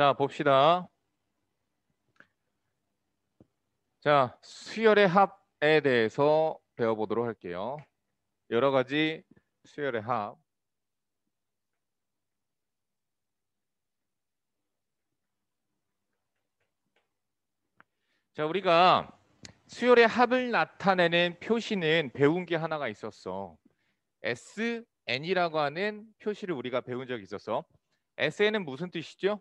자, 봅시다. 자, 수열의 합에 대해서 배워보도록 할게요. 여러 가지 수열의 합. 자, 우리가 수열의 합을 나타내는 표시는 배운 게 하나가 있었어. SN이라고 하는 표시를 우리가 배운 적이 있었어. SN은 무슨 뜻이죠?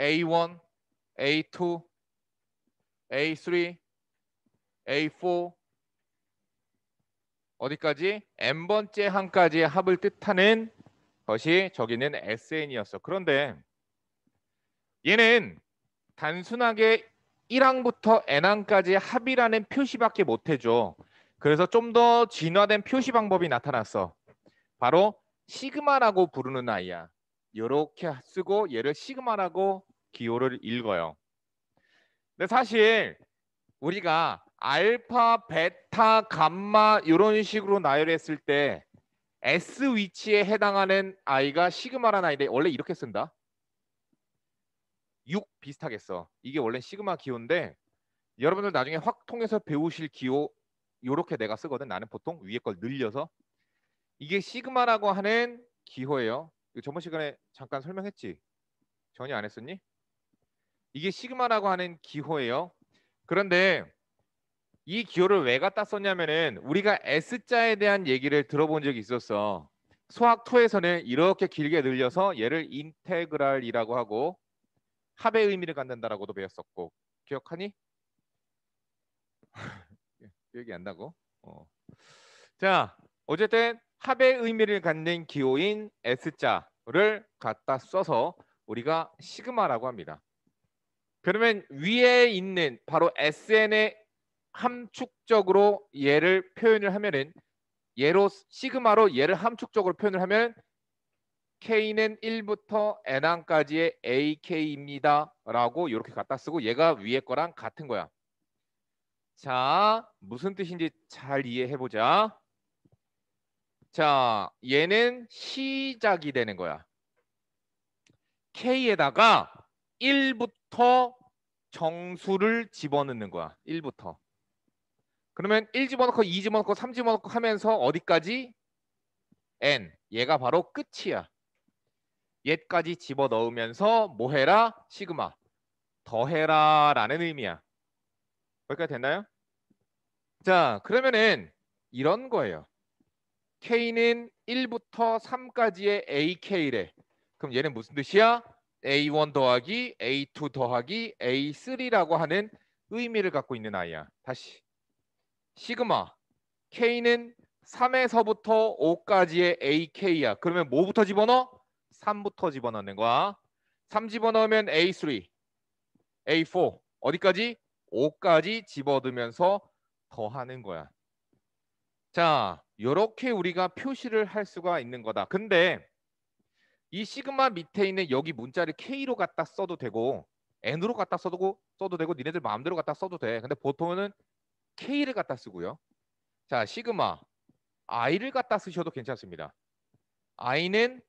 A1, A2, A3, A4 어디까지? n번째 항까지 합을 뜻하는 것이 저기는 SN이었어. 그런데 얘는 단순하게 1항부터 n항까지 합이라는 표시밖에 못 해줘. 그래서 좀 더 진화된 표시 방법이 나타났어. 바로 시그마라고 부르는 아이야. 이렇게 쓰고 얘를 시그마라고 기호를 읽어요. 근데 사실 우리가 알파, 베타, 감마 이런 식으로 나열했을 때 S 위치에 해당하는 아이가 시그마라는 아이인데 원래 이렇게 쓴다. 6 비슷하겠어. 이게 원래 시그마 기호인데 여러분들 나중에 확 통해서 배우실 기호 이렇게 내가 쓰거든. 나는 보통 위에 걸 늘려서 이게 시그마라고 하는 기호예요. 전번 시간에 잠깐 설명했지? 전혀 안 했었니? 이게 시그마라고 하는 기호예요. 그런데 이 기호를 왜 갖다 썼냐면은 우리가 S자에 대한 얘기를 들어본 적이 있었어. 수학 2에서는 이렇게 길게 늘려서 얘를 인테그랄이라고 하고 합의 의미를 갖는다라고도 배웠었고 기억하니? 기억이 안 나고. 어. 자, 어쨌든 탑의 의미를 갖는 기호인 S자를 갖다 써서 우리가 시그마라고 합니다. 그러면 위에 있는 바로 SN의 함축적으로 얘를 표현을 하면은 얘로 시그마로 얘를 함축적으로 표현을 하면 K는 1부터 N항까지의 AK입니다. 라고 이렇게 갖다 쓰고 얘가 위에 거랑 같은 거야. 자, 무슨 뜻인지 잘 이해해보자. 자, 얘는 시작이 되는 거야. K에다가 1부터 정수를 집어넣는 거야. 1부터. 그러면 1 집어넣고 2 집어넣고 3 집어넣고 하면서 어디까지? N. 얘가 바로 끝이야. 얘까지 집어넣으면서 뭐해라? 시그마. 더해라 라는 의미야. 여기까지 됐나요? 자 그러면은 이런 거예요. K는 1부터 3까지의 AK래. 그럼 얘는 무슨 뜻이야? A1 더하기 A2 더하기 A3라고 하는 의미를 갖고 있는 아이야. 다시 시그마 K는 3에서부터 5까지의 AK야. 그러면 뭐부터 집어넣어? 3부터 집어넣는 거야. 3 집어넣으면 A3, A4 어디까지? 5까지 집어넣으면서 더하는 거야. 자, 이렇게 우리가 표시를 할 수가 있는 거다. 근데 이 시그마 밑에 있는 여기 문자를 K로 갖다 써도 되고 N으로 갖다 써도, 써도 되고 니네들 마음대로 갖다 써도 돼. 근데 보통은 K를 갖다 쓰고요. 자, 시그마 I를 갖다 쓰셔도 괜찮습니다. I는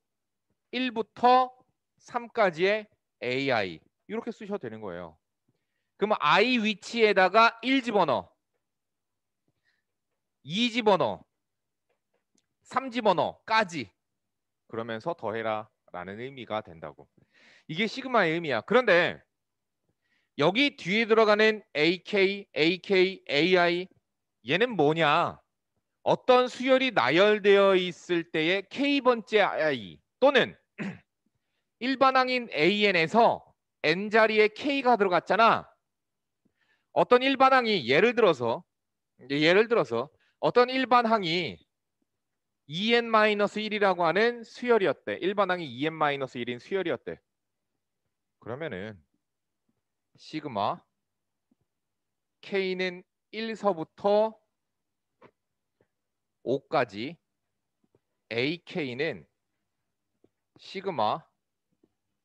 1부터 3까지의 AI 이렇게 쓰셔도 되는 거예요. 그럼 I 위치에다가 1 집어넣어, 2 집어넣어, 3집 언어까지 그러면서 더해라 라는 의미가 된다고. 이게 시그마의 의미야. 그런데 여기 뒤에 들어가는 AK, AK, AI 얘는 뭐냐? 어떤 수열이 나열되어 있을 때의 K번째 I 또는 일반항인 AN에서 N자리에 K가 들어갔잖아. 어떤 일반항이 예를 들어서 예를 들어서 어떤 일반항이 2n-1이라고 e 하는 수열이 었대 1반항이 2n-1인 e 수열이 었대 그러면은 시그마 k는 1서부터 5까지 ak는 시그마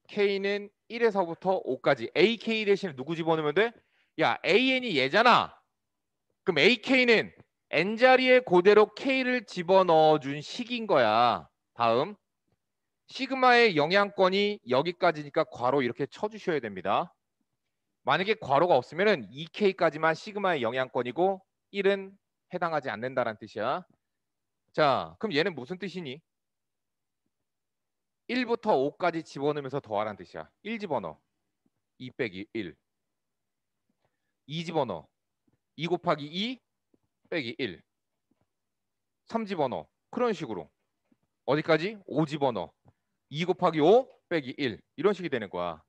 k는 1에서부터 5까지 ak 대신에 누구 집어넣으면 돼? 야 an이 얘잖아. 그럼 ak는 n 자리에 그대로 k를 집어넣어 준 식인 거야. 다음 시그마의 영향권이 여기까지니까 괄호 이렇게 쳐주셔야 됩니다. 만약에 괄호가 없으면 은 2k까지만 시그마의 영향권이고 1은 해당하지 않는다라는 뜻이야. 자, 그럼 얘는 무슨 뜻이니? 1부터 5까지 집어넣으면서 더하라는 뜻이야. 1 집어넣어. 2 빼기 1. 2 집어넣어. 2 곱하기 2, 빼기 1. 3집어넣 그런 식으로. 어디까지? 5집어넣2 곱하기 5 빼기 1. 이런 식이 되는 거야.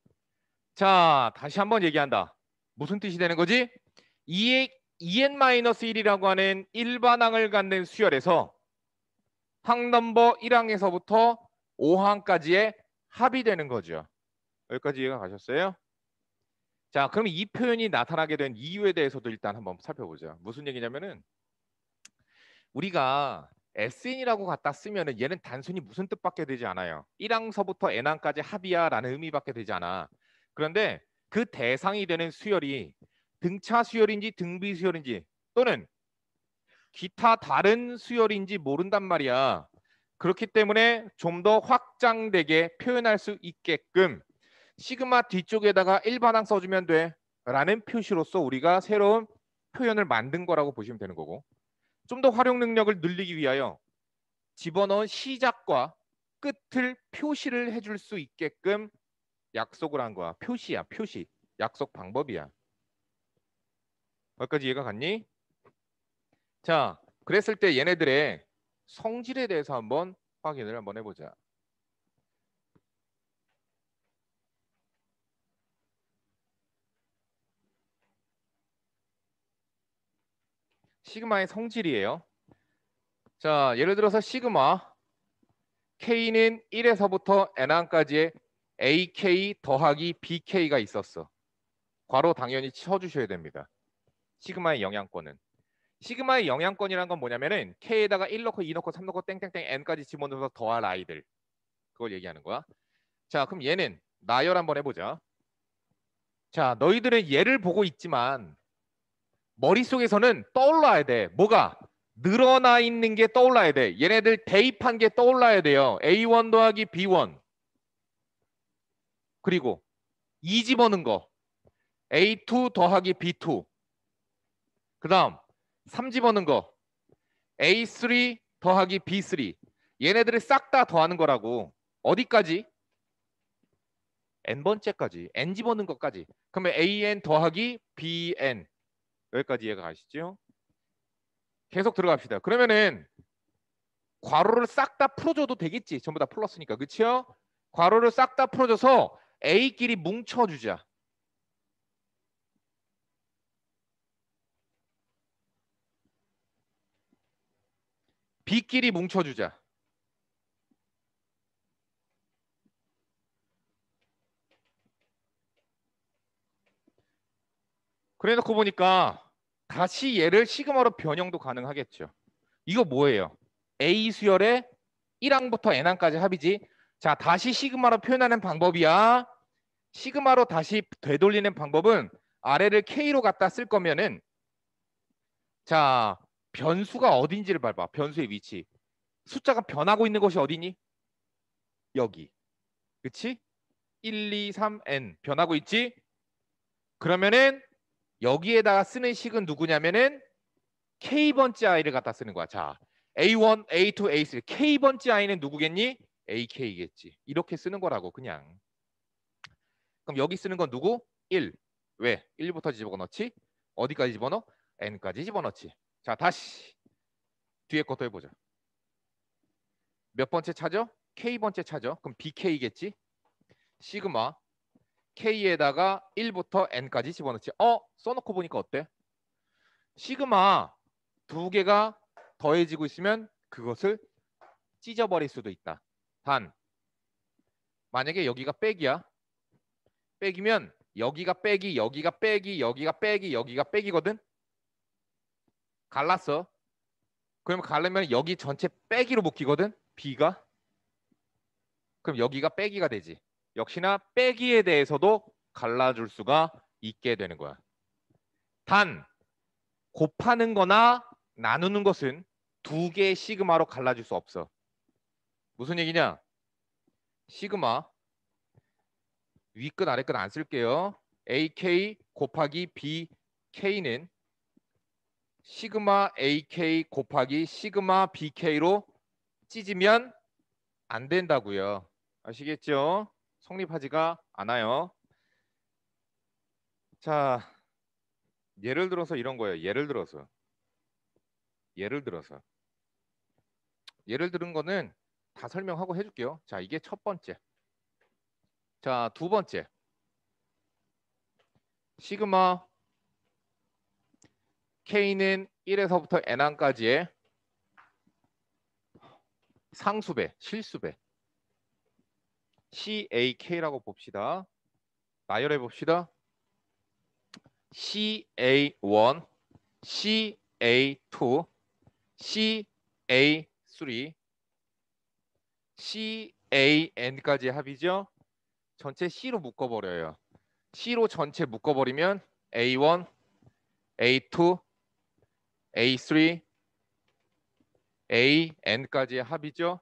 자, 다시 한번 얘기한다. 무슨 뜻이 되는 거지? 2의 2n-1이라고 하는 일반항을 갖는 수열에서 항 넘버 1항에서부터 5항까지의 합이 되는 거죠. 여기까지 이해가 가셨어요? 자, 그럼 이 표현이 나타나게 된 이유에 대해서도 일단 한번 살펴보죠 무슨 얘기냐면은 우리가 SN이라고 갖다 쓰면은 얘는 단순히 무슨 뜻밖에 되지 않아요. 1항서부터 N항까지 합이야라는 의미밖에 되지 않아. 그런데 그 대상이 되는 수열이 등차 수열인지 등비 수열인지 또는 기타 다른 수열인지 모른단 말이야. 그렇기 때문에 좀 더 확장되게 표현할 수 있게끔 시그마 뒤쪽에다가 일반항 써주면 돼라는 표시로서 우리가 새로운 표현을 만든 거라고 보시면 되는 거고 좀더 활용 능력을 늘리기 위하여 집어넣은 시작과 끝을 표시를 해줄 수 있게끔 약속을 한 거야. 표시야, 표시. 약속 방법이야. 여기까지 이해가 갔니? 자, 그랬을 때 얘네들의 성질에 대해서 한번 확인을 한번 해보자. 시그마의 성질이에요. 자, 예를 들어서 시그마 K는 1에서부터 N항까지의 AK 더하기 BK가 있었어. 괄호 당연히 쳐주셔야 됩니다. 시그마의 영향권은. 시그마의 영향권이란 건 뭐냐면은 K에다가 1 넣고 2 넣고 3 넣고 땡땡땡 N까지 집어넣어서 더할 아이들. 그걸 얘기하는 거야. 자, 그럼 얘는 나열 한번 해보자. 자, 너희들은 얘를 보고 있지만 머릿속에서는 떠올라야 돼. 뭐가? 늘어나 있는 게 떠올라야 돼. 얘네들 대입한 게 떠올라야 돼요. A1 더하기 B1. 그리고 2 집어는 거. A2 더하기 B2. 그 다음 3 집어는 거. A3 더하기 B3. 얘네들을 싹 다 더하는 거라고. 어디까지? N번째까지. N 집어는 것까지. 그러면 AN 더하기 BN. 여기까지 이해가 가시죠? 계속 들어갑시다. 그러면은 괄호를 싹 다 풀어줘도 되겠지. 전부 다 풀었으니까. 그렇죠? 괄호를 싹 다 풀어줘서 A끼리 뭉쳐주자. B끼리 뭉쳐주자. 그래 놓고 보니까 다시 얘를 시그마로 변형도 가능하겠죠. 이거 뭐예요? A 수열의 1항부터 N항까지 합이지. 자, 다시 시그마로 표현하는 방법이야. 시그마로 다시 되돌리는 방법은 아래를 K로 갖다 쓸 거면은 자, 변수가 어딘지를 밟아. 변수의 위치. 숫자가 변하고 있는 것이 어디니? 여기. 그치? 1, 2, 3, n 변하고 있지? 그러면은 여기에다가 쓰는 식은 누구냐면은 K번째 아이를 갖다 쓰는 거야. 자, A1, A2, A3. K번째 아이는 누구겠니? AK겠지. 이렇게 쓰는 거라고 그냥. 그럼 여기 쓰는 건 누구? 1. 왜? 1부터 집어넣지? 어디까지 집어넣어? N까지 집어넣지. 자, 다시 뒤에 것도 해보자. 몇 번째 차죠? K번째 차죠? 그럼 BK겠지? 시그마 k에다가 1부터 n까지 집어넣지. 어? 써놓고 보니까 어때? 시그마 두 개가 더해지고 있으면 그것을 찢어버릴 수도 있다. 단, 만약에 여기가 빼기야. 빼기면 여기가 빼기, 여기가 빼기, 여기가 빼기, 여기가 빼기거든? 갈랐어. 그러면 갈르면 여기 전체 빼기로 묶이거든? B가? 그럼 여기가 빼기가 되지. 역시나 빼기에 대해서도 갈라줄 수가 있게 되는 거야. 단 곱하는 거나 나누는 것은 두 개의 시그마로 갈라질 수 없어. 무슨 얘기냐? 시그마 위끝 아래끝 안 쓸게요. AK 곱하기 BK는 시그마 AK 곱하기 시그마 BK로 찢으면 안 된다고요. 아시겠죠? 성립하지가 않아요. 자, 예를 들어서 이런 거예요. 예를 들어서. 예를 들어서. 예를 들은 거는 다 설명하고 해줄게요. 자, 이게 첫 번째. 자, 두 번째. 시그마 K는 1에서부터 N항까지의 상수배, 실수배. CAK라고 봅시다. 나열해 봅시다. CA1, CA2, CA3, CAN까지 합이죠. 전체 C로 묶어버려요. C로 전체 묶어버리면 A1, A2, A3, a n 까지 합이죠.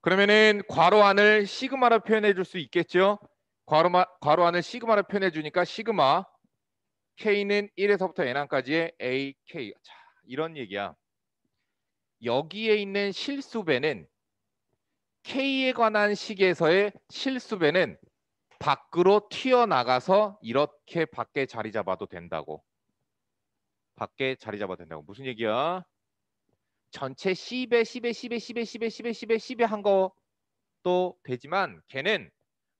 그러면은 괄호 안을 시그마로 표현해 줄 수 있겠죠? 괄호마, 괄호 안을 시그마로 표현해 주니까 시그마 k는 1에서부터 n항까지의 ak 자, 이런 얘기야. 여기에 있는 실수배는 k에 관한 식에서의 실수배는 밖으로 튀어나가서 이렇게 밖에 자리 잡아도 된다고. 밖에 자리 잡아도 된다고. 무슨 얘기야? 전체 10에 10에 10에 10에 10에 10에 10에 10에 한 것도 되지만 걔는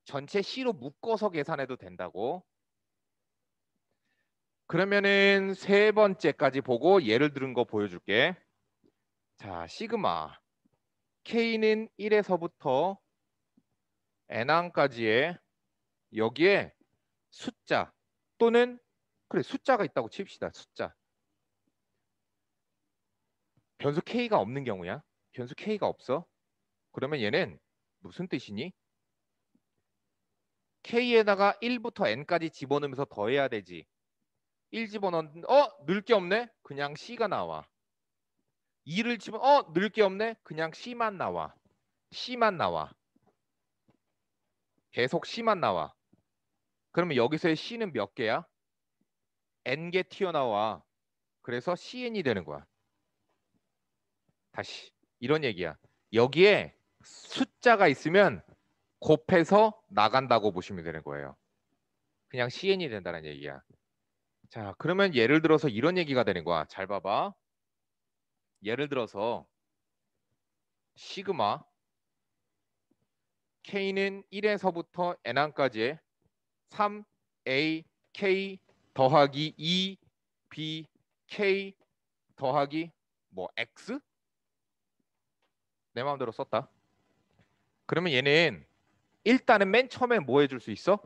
전체 C로 묶어서 계산해도 된다고. 그러면은 세 번째까지 보고 예를 들은 거 보여줄게. 자, 시그마. K는 1에서부터 N항까지의 여기에 숫자 또는 그래 숫자가 있다고 칩시다. 숫자. 변수 k가 없는 경우야. 변수 k가 없어. 그러면 얘는 무슨 뜻이니? k에다가 1부터 n까지 집어넣으면서 더해야 되지. 1 집어넣는 어? 늘 게 없네? 그냥 c가 나와. 2를 집어 어? 늘 게 없네? 그냥 c만 나와. c만 나와. 계속 c만 나와. 그러면 여기서의 c는 몇 개야? n개 튀어나와. 그래서 cn이 되는 거야. 다시 이런 얘기야. 여기에 숫자가 있으면 곱해서 나간다고 보시면 되는 거예요. 그냥 CN이 된다는 얘기야. 자, 그러면 예를 들어서 이런 얘기가 되는 거야. 잘 봐봐. 예를 들어서 시그마 k는 1에서부터 n 항까지3 a k 더하기 2 b k 더하기 뭐 x 내 마음대로 썼다. 그러면 얘는 일단은 맨 처음에 뭐 해줄 수 있어?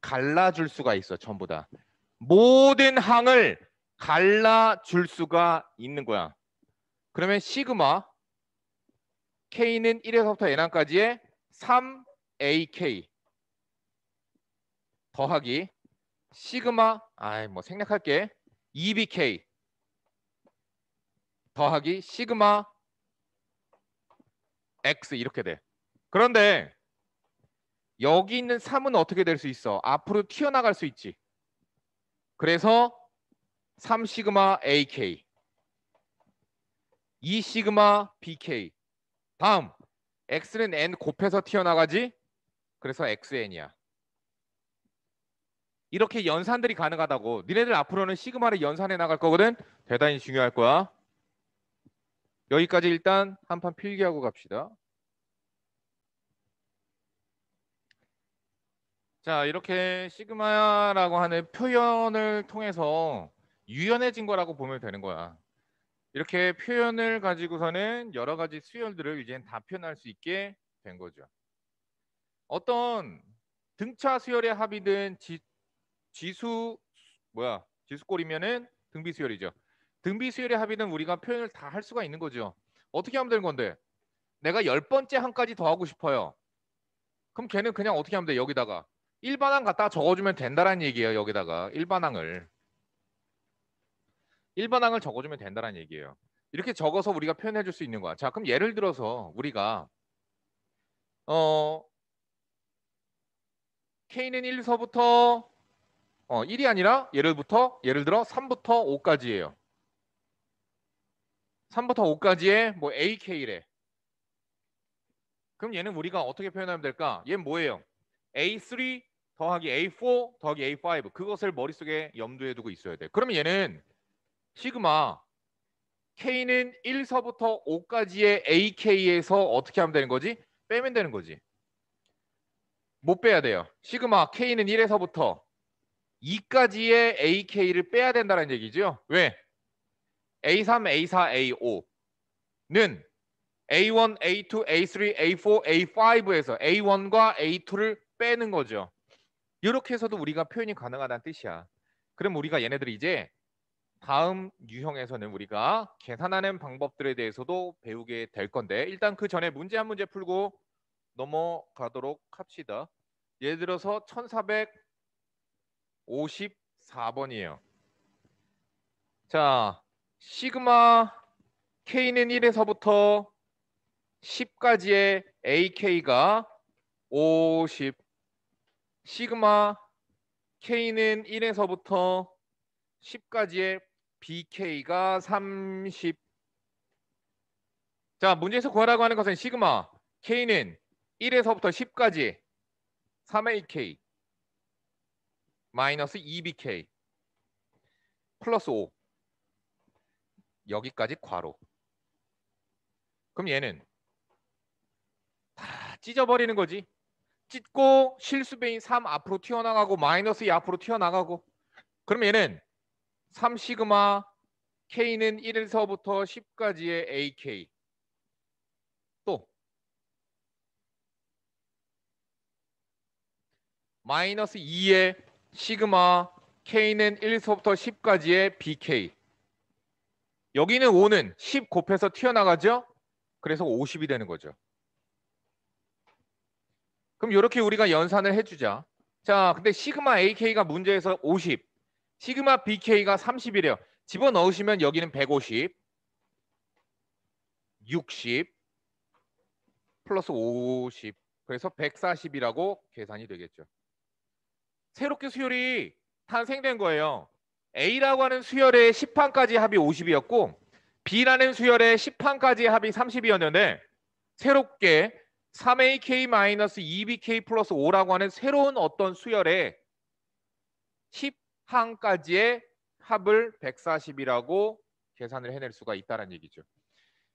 갈라줄 수가 있어 전부 다. 모든 항을 갈라줄 수가 있는 거야. 그러면 시그마 K는 1에서부터 N항까지의 3AK 더하기 시그마 아이 뭐 생략할게 2BK 더하기 시그마 x 이렇게 돼. 그런데 여기 있는 3은 어떻게 될 수 있어? 앞으로 튀어나갈 수 있지. 그래서 3 시그마 AK 2 시그마 BK 다음 X는 N 곱해서 튀어나가지? 그래서 XN이야. 이렇게 연산들이 가능하다고. 니네들 앞으로는 시그마를 연산해 나갈 거거든. 대단히 중요할 거야. 여기까지 일단 한 판 필기하고 갑시다. 자, 이렇게 시그마라고 하는 표현을 통해서 유연해진 거라고 보면 되는 거야. 이렇게 표현을 가지고서는 여러 가지 수열들을 이제 다 표현할 수 있게 된 거죠. 어떤 등차 수열의 합이든 지, 지수 뭐야 지수꼴이면은 등비 수열이죠. 등비 수열의 합의는 우리가 표현을 다 할 수가 있는 거죠. 어떻게 하면 되는 건데? 내가 열 번째 한까지 더 하고 싶어요. 그럼 걔는 그냥 어떻게 하면 돼? 여기다가 일반항 갖다가 적어주면 된다라는 얘기예요. 여기다가 일반항을 일반항을 적어주면 된다라는 얘기예요. 이렇게 적어서 우리가 표현해 줄 수 있는 거야. 자, 그럼 예를 들어서 우리가 어 k는 1서부터 어 1이 아니라 예를부터 예를 들어 3부터 5까지예요. 3부터 5까지의 뭐 AK래. 그럼 얘는 우리가 어떻게 표현하면 될까? 얘는 뭐예요? A3 더하기 A4 더하기 A5 그것을 머릿속에 염두에 두고 있어야 돼. 그러면 얘는 시그마 K는 1서부터 5까지의 AK에서 어떻게 하면 되는 거지? 빼면 되는 거지. 못 빼야 돼요. 시그마 K는 1에서부터 2까지의 AK를 빼야 된다는 얘기죠. 왜? A3, A4, A5는 A1, A2, A3, A4, A5에서 A1과 A2를 빼는 거죠. 이렇게 해서도 우리가 표현이 가능하다는 뜻이야. 그럼 우리가 얘네들이 제 다음 유형에서는 우리가 계산하는 방법들에 대해서도 배우게 될 건데 일단 그 전에 문제 한 문제 풀고 넘어가도록 합시다. 예를 들어서 1454번이에요. 자, 시그마 K는 1에서부터 10까지의 AK가 50 시그마 K는 1에서부터 10까지의 BK가 30 자, 문제에서 구하라고 하는 것은 시그마 K는 1에서부터 10까지 3AK 마이너스 2BK 플러스 5 여기까지 괄호. 그럼 얘는 다 찢어버리는 거지. 찢고 실수배인 3 앞으로 튀어나가고 마이너스 2 앞으로 튀어나가고 그럼 얘는 3 시그마 K는 1에서부터 10까지의 AK 또 마이너스 2의 시그마 K는 1에서부터 10까지의 BK 여기는 5는 10 곱해서 튀어나가죠? 그래서 50이 되는 거죠. 그럼 이렇게 우리가 연산을 해주자. 자, 근데 시그마 AK가 문제에서 50, 시그마 BK가 30이래요. 집어넣으시면 여기는 150, 60, 플러스 50, 그래서 140이라고 계산이 되겠죠. 새롭게 수율이 탄생된 거예요. A라고 하는 수열의 10판까지 합이 50이었고 B라는 수열의 10판까지 합이 30이었는데 새롭게 3AK-2BK 플러스 5라고 하는 새로운 어떤 수열의 10항까지의 합을 140이라고 계산을 해낼 수가 있다는 얘기죠.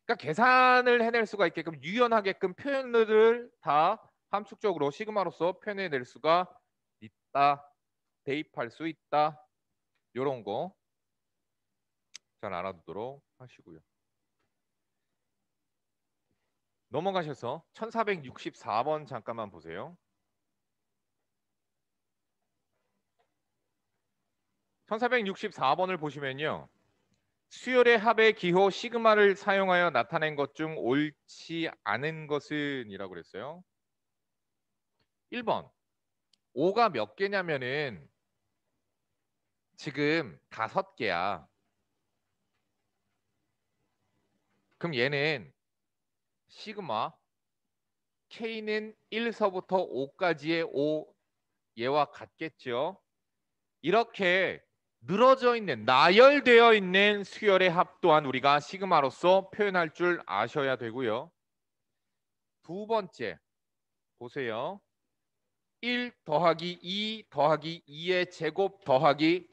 그러니까 계산을 해낼 수가 있게끔 유연하게끔 표현들을 다 함축적으로 시그마로서 표현해낼 수가 있다. 대입할 수 있다. 이런 거 잘 알아두도록 하시고요. 넘어가셔서 1464번 잠깐만 보세요. 1464번을 보시면요. 수열의 합의 기호 시그마를 사용하여 나타낸 것 중 옳지 않은 것은 이라고 그랬어요. 1번. 5가 몇 개냐면은 지금 다섯 개야. 그럼 얘는 시그마 K는 1서부터 5까지의 5 얘와 같겠죠. 이렇게 늘어져 있는 나열되어 있는 수열의 합 또한 우리가 시그마로서 표현할 줄 아셔야 되고요. 두 번째 보세요. 1 더하기 2 더하기 2의 제곱 더하기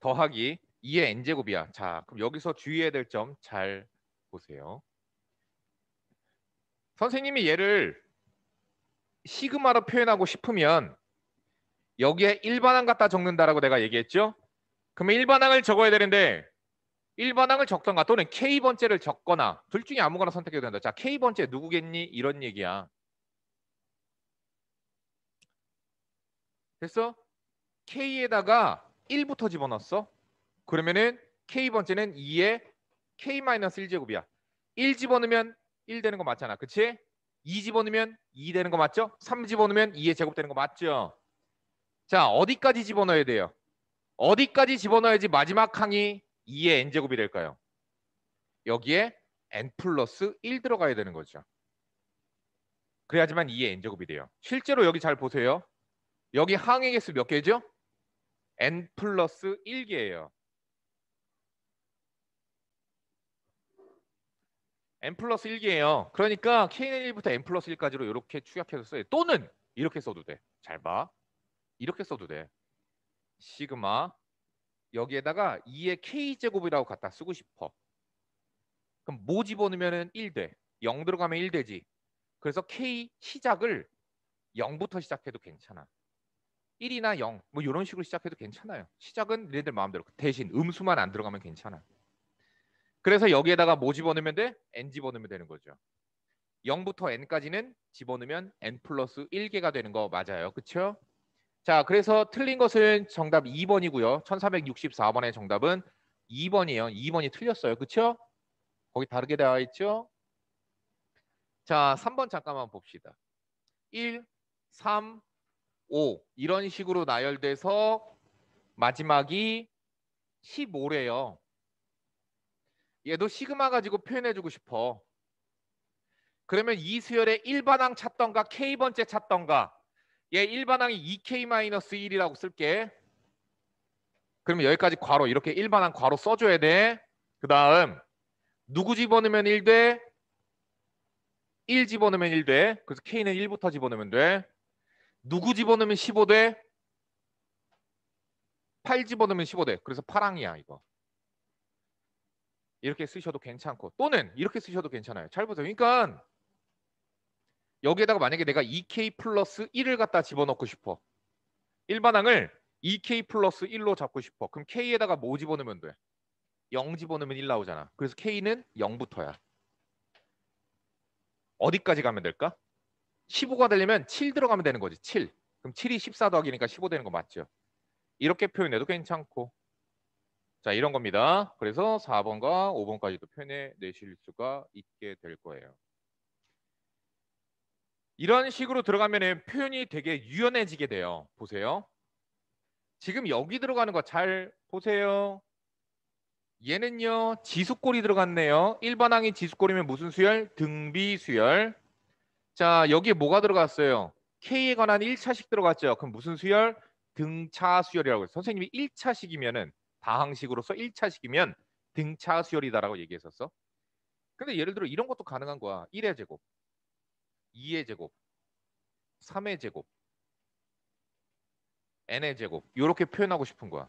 더하기 2의 n제곱이야. 자, 그럼 여기서 주의해야 될 점 잘 보세요. 선생님이 얘를 시그마로 표현하고 싶으면 여기에 일반항 갖다 적는다라고 내가 얘기했죠? 그러면 일반항을 적어야 되는데 일반항을 적던가 또는 K번째를 적거나 둘 중에 아무거나 선택해도 된다. 자, K번째 누구겠니? 이런 얘기야. 됐어? K에다가 1부터 집어넣었어. 그러면은 K번째는 2에 K-1제곱이야. 1 집어넣으면 1 되는 거 맞잖아. 그치? 2 집어넣으면 2 되는 거 맞죠? 3 집어넣으면 2에 제곱되는 거 맞죠? 자, 어디까지 집어넣어야 돼요? 어디까지 집어넣어야지 마지막 항이 2의 n제곱이 될까요? 여기에 n 플러스 1 들어가야 되는 거죠. 그래야지만 2의 n제곱이 돼요. 실제로 여기 잘 보세요. 여기 항의 개수 몇 개죠? n 플러스 1개예요. n 플러스 1개예요. 그러니까 k는 1부터 n 플러스 1까지로 이렇게 축약해서 써요. 또는 이렇게 써도 돼. 잘 봐. 이렇게 써도 돼. 시그마 여기에다가 2의 k제곱이라고 갖다 쓰고 싶어. 그럼 뭐 집어넣으면 1 돼. 0 들어가면 1 되지. 그래서 k 시작을 0부터 시작해도 괜찮아. 1이나 0 뭐 이런 식으로 시작해도 괜찮아요. 시작은 니네들 마음대로 대신 음수만 안 들어가면 괜찮아. 그래서 여기에다가 뭐 집어넣으면 돼? n 집어넣으면 되는 거죠. 0부터 n까지는 집어넣으면 n 플러스 1개가 되는 거 맞아요. 그쵸 자, 그래서 틀린 것은 정답 2번이고요. 1464번의 정답은 2번이에요. 2번이 틀렸어요. 그쵸 거기 다르게 되어 있죠? 자, 3번 잠깐만 봅시다. 1, 3, 5 이런 식으로 나열돼서 마지막이 15래요. 얘도 시그마 가지고 표현해주고 싶어. 그러면 이수열의 1반항 찾던가 K번째 찾던가 얘 1반항이 2K-1이라고 쓸게. 그러면 여기까지 괄호 이렇게 1반항 괄호 써줘야 돼. 그 다음 누구 집어넣으면 1돼? 1 집어넣으면 1돼. 그래서 K는 1부터 집어넣으면 돼. 누구 집어넣으면 1 5대8 집어넣으면 1 5대 그래서 파랑이야 이거. 이렇게 쓰셔도 괜찮고 또는 이렇게 쓰셔도 괜찮아요. 잘 보세요. 그러니까 여기에다가 만약에 내가 2K 플러스 1을 갖다 집어넣고 싶어. 일반항을 2K 플러스 1로 잡고 싶어. 그럼 K에다가 뭐 집어넣으면 돼? 0 집어넣으면 1 나오잖아. 그래서 K는 0부터야. 어디까지 가면 될까? 15가 되려면 7 들어가면 되는 거지. 7. 그럼 7이 14 더하기니까 15 되는 거 맞죠? 이렇게 표현해도 괜찮고. 자, 이런 겁니다. 그래서 4번과 5번까지도 표현해 내실 수가 있게 될 거예요. 이런 식으로 들어가면 표현이 되게 유연해지게 돼요. 보세요. 지금 여기 들어가는 거 잘 보세요. 얘는요. 지수꼴이 들어갔네요. 일반항이 지수꼴이면 무슨 수열? 등비 수열. 자, 여기에 뭐가 들어갔어요? K에 관한 1차식 들어갔죠. 그럼 무슨 수열? 등차 수열이라고 해서 선생님이 1차식이면은 다항식으로서 1차식이면 등차 수열이다라고 얘기했었어. 근데 예를 들어 이런 것도 가능한 거야. 1의 제곱, 2의 제곱, 3의 제곱, n의 제곱 이렇게 표현하고 싶은 거야.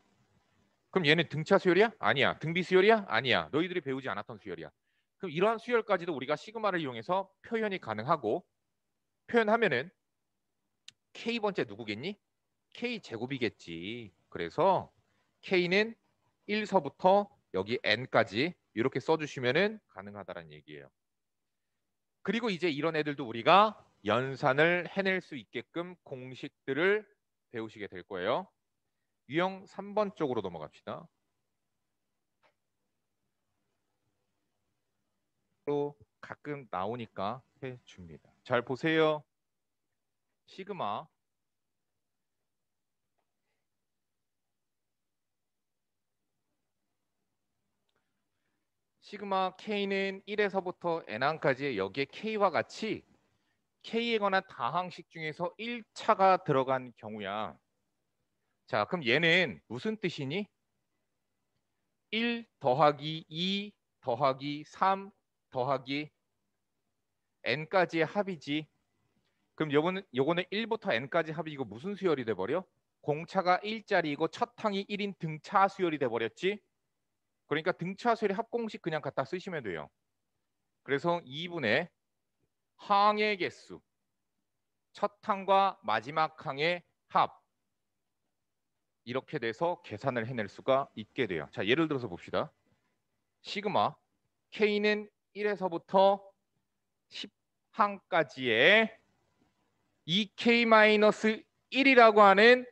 그럼 얘는 등차 수열이야? 아니야. 등비 수열이야? 아니야. 너희들이 배우지 않았던 수열이야. 그럼 이러한 수열까지도 우리가 시그마를 이용해서 표현이 가능하고 표현하면은 k번째 누구겠니? k제곱이겠지. 그래서 k는 1서부터 여기 n까지 이렇게 써주시면은 가능하다는 얘기예요. 그리고 이제 이런 애들도 우리가 연산을 해낼 수 있게끔 공식들을 배우시게 될 거예요. 유형 3번 쪽으로 넘어갑시다. 또 가끔 나오니까 해줍니다. 잘 보세요. 시그마 시그마 k는 1에서부터 n항까지의 여기에 k와 같이 k에 관한 다항식 중에서 1차가 들어간 경우야. 자, 그럼 얘는 무슨 뜻이니? 1 더하기 2 더하기 3 더하기 n까지의 합이지. 그럼 요거는 요거는 1부터 n까지 합이 이거 무슨 수열이 돼 버려? 공차가 1짜리이고 첫 항이 1인 등차 수열이 돼 버렸지. 그러니까 등차 수열의 합공식 그냥 갖다 쓰시면 돼요. 그래서 2분의 항의 개수 첫 항과 마지막 항의 합 이렇게 돼서 계산을 해낼 수가 있게 돼요. 자 예를 들어서 봅시다. 시그마 K는 1에서부터 10 항까지의 2K-1이라고 하는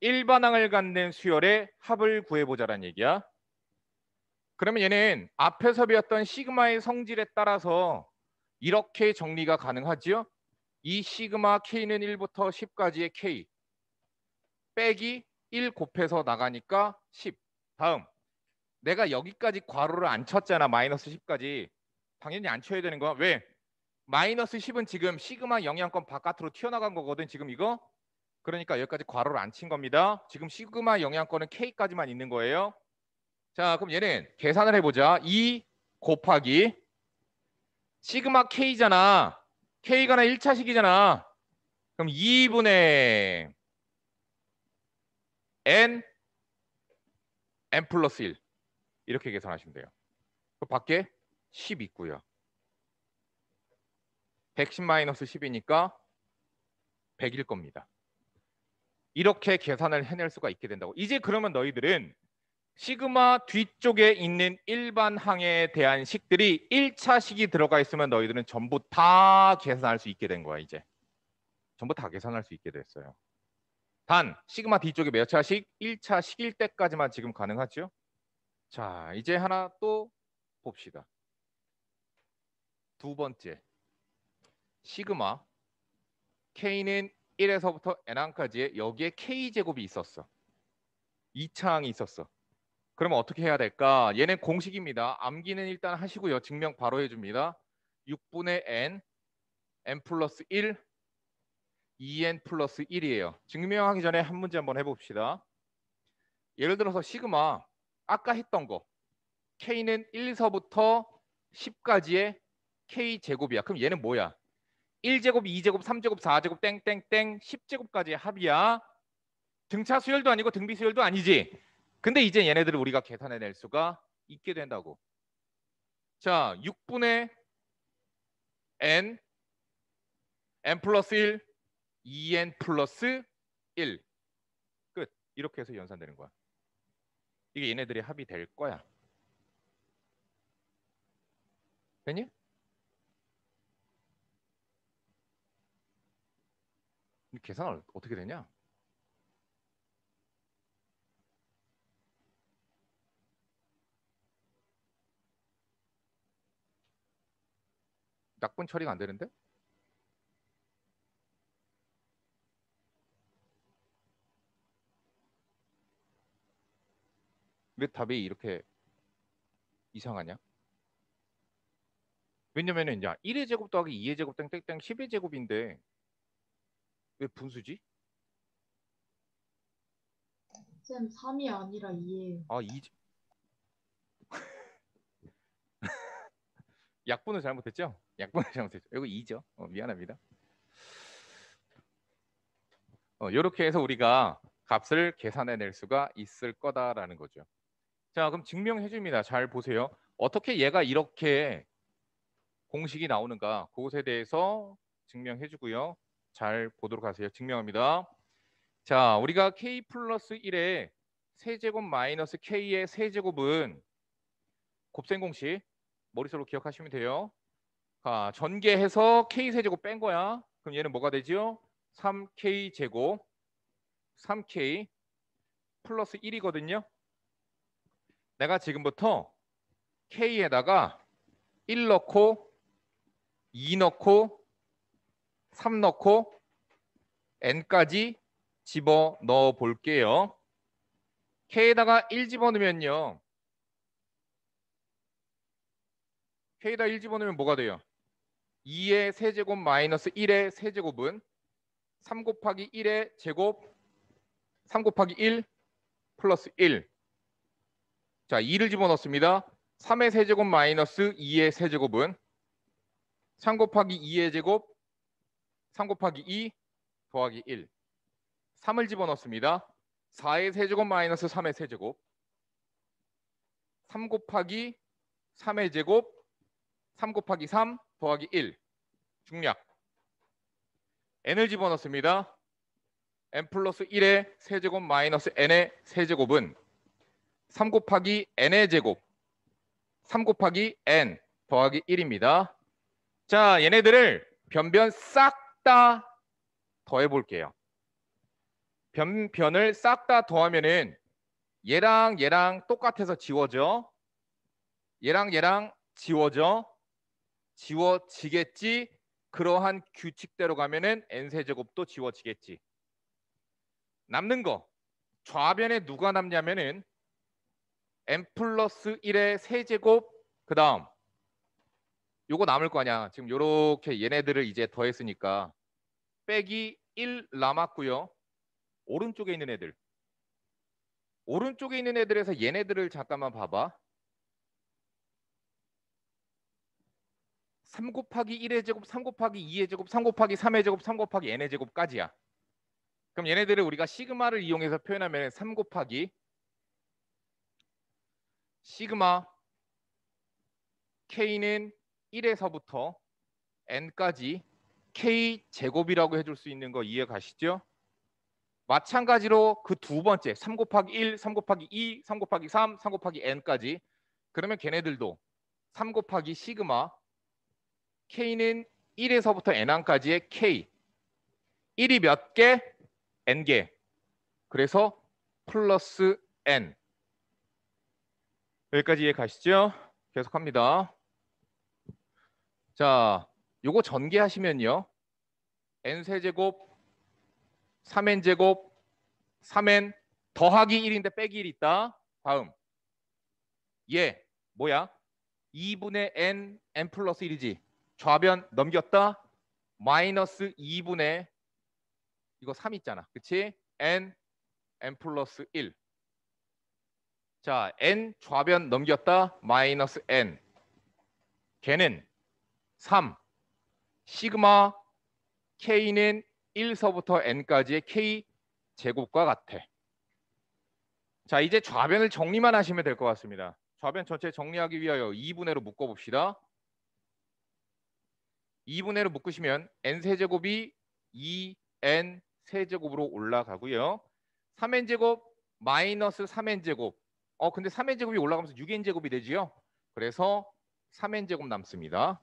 일반항을 갖는 수열의 합을 구해보자라는 얘기야. 그러면 얘는 앞에서 배웠던 시그마의 성질에 따라서 이렇게 정리가 가능하지요. 이 시그마 K는 1부터 10까지의 K 빼기 1 곱해서 나가니까 10. 다음 내가 여기까지 괄호를 안 쳤잖아. 마이너스 10까지. 당연히 안 쳐야 되는 거야. 왜? 마이너스 10은 지금 시그마 영향권 바깥으로 튀어나간 거거든 지금 이거 그러니까 여기까지 괄호를 안 친 겁니다 지금 시그마 영향권은 K까지만 있는 거예요 자 그럼 얘는 계산을 해보자 2 곱하기 시그마 K잖아 K가 나 1차식이잖아 그럼 2분의 N N 플러스 1 이렇게 계산하시면 돼요 그 밖에 10 있고요 110 마이너스 10이니까 100일 겁니다. 이렇게 계산을 해낼 수가 있게 된다고. 이제 그러면 너희들은 시그마 뒤쪽에 있는 일반 항에 대한 식들이 1차 식이 들어가 있으면 너희들은 전부 다 계산할 수 있게 된 거야 이제. 전부 다 계산할 수 있게 됐어요. 단 시그마 뒤쪽에 몇 차식? 1차 식일 때까지만 지금 가능하죠? 자 이제 하나 또 봅시다. 두 번째. 시그마 K는 1에서부터 n 항까지의 여기에 K제곱이 있었어. 2차항이 있었어. 그러면 어떻게 해야 될까? 얘는 공식입니다. 암기는 일단 하시고요. 증명 바로 해줍니다. 6분의 N, N 플러스 1, 2N 플러스 1이에요. 증명하기 전에 한 문제 한번 해봅시다. 예를 들어서 시그마 아까 했던 거 K는 1서부터 10까지의 K제곱이야. 그럼 얘는 뭐야? 1제곱, 2제곱, 3제곱, 4제곱, 땡땡땡 10제곱까지 합이야. 등차 수열도 아니고 등비 수열도 아니지. 근데 이제 얘네들을 우리가 계산해낼 수가 있게 된다고. 자, 6분의 n, n 플러스 1, 2n 플러스 1. 끝. 이렇게 해서 연산되는 거야. 이게 얘네들이 합이 될 거야. 되니? 계산을 어떻게 되냐? 약분 처리가 안 되는데? 왜 답이 이렇게 이상하냐? 왜냐면은 이제 1의 제곱 더하기 2의 제곱 땡땡땡 10의 제곱인데 왜 분수지? 쌤 3이 아니라 2예요. 아, 2. 약분을 잘못했죠? 약분을 잘못했죠. 이거 2죠. 어, 미안합니다. 이렇게 어, 해서 우리가 값을 계산해낼 수가 있을 거다라는 거죠. 자, 그럼 증명해줍니다. 잘 보세요. 어떻게 얘가 이렇게 공식이 나오는가 그것에 대해서 증명해주고요. 잘 보도록 하세요. 증명합니다. 자, 우리가 k 플러스 1의 세제곱 마이너스 k의 세제곱은 곱셈 공식 머릿속으로 기억하시면 돼요. 아, 전개해서 k 세제곱 뺀 거야. 그럼 얘는 뭐가 되지요? 3k 제곱 3k 플러스 1이거든요. 내가 지금부터 k에다가 1 넣고 2 넣고 3 넣고 n까지 집어 넣어 볼게요. k에다가 1 집어넣으면요. k에다 1 집어넣으면 뭐가 돼요? 2의 세제곱 마이너스 1의 세제곱은 3 곱하기 1의 제곱 3 곱하기 1 플러스 1. 자, 2를 집어넣습니다. 3의 세제곱 마이너스 2의 세제곱은 3 곱하기 2의 제곱 3 곱하기 2 더하기 1. 3을 집어넣습니다. 4의 세제곱 마이너스 3의 세제곱. 3 곱하기 3의 제곱. 3 곱하기 3 더하기 1. 중략. n을 집어넣습니다. n 플러스 1의 세제곱 마이너스 n의 세제곱은 3 곱하기 n의 제곱 3 곱하기 n 더하기 1입니다. 자 얘네들을 변변 싹 싹다 더해 볼게요. 변, 변을 싹 다 더하면은 얘랑 얘랑 똑같아서 지워져. 얘랑 얘랑 지워져. 지워지겠지. 그러한 규칙대로 가면은 n세제곱도 지워지겠지. 남는 거. 좌변에 누가 남냐면은 n 플러스 1의 세제곱 그 다음 요거 남을 거 아니야. 지금 요렇게 얘네들을 이제 더했으니까 빼기 1 남았고요. 오른쪽에 있는 애들. 오른쪽에 있는 애들에서 얘네들을 잠깐만 봐봐. 3 곱하기 1의 제곱, 3 곱하기 2의 제곱, 3 곱하기 3의 제곱, 3 곱하기 n의 제곱까지야. 그럼 얘네들을 우리가 시그마를 이용해서 표현하면 3 곱하기 시그마 k는 1에서부터 n까지 k 제곱이라고 해줄 수 있는 거 이해 가시죠? 마찬가지로 그 두 번째 3 곱하기 1, 3 곱하기 2, 3 곱하기 3, 3 곱하기 n까지 그러면 걔네들도 3 곱하기 시그마 k는 1에서부터 n항까지의 k 1이 몇 개? n개 그래서 플러스 n 여기까지 이해 가시죠? 계속합니다. 자, 요거 전개하시면요. n세제곱 3n제곱 3n 더하기 1인데 빼기 1 있다. 다음. 예, 뭐야? 2분의 n, n 플러스 1이지. 좌변 넘겼다. 마이너스 2분의 이거 3 있잖아. 그치? n, n 플러스 1. 자, n 좌변 넘겼다. 마이너스 n. 걔는 3. 시그마 K는 1서부터 N까지의 K 제곱과 같아. 자, 이제 좌변을 정리만 하시면 될 것 같습니다. 좌변 전체 정리하기 위하여 2분의로 묶어봅시다. 2분의로 묶으시면 N세제곱이 2N세제곱으로 올라가고요. 3N제곱 마이너스 3N제곱. 어, 근데 3N제곱이 올라가면서 6N제곱이 되지요? 그래서 3N제곱 남습니다.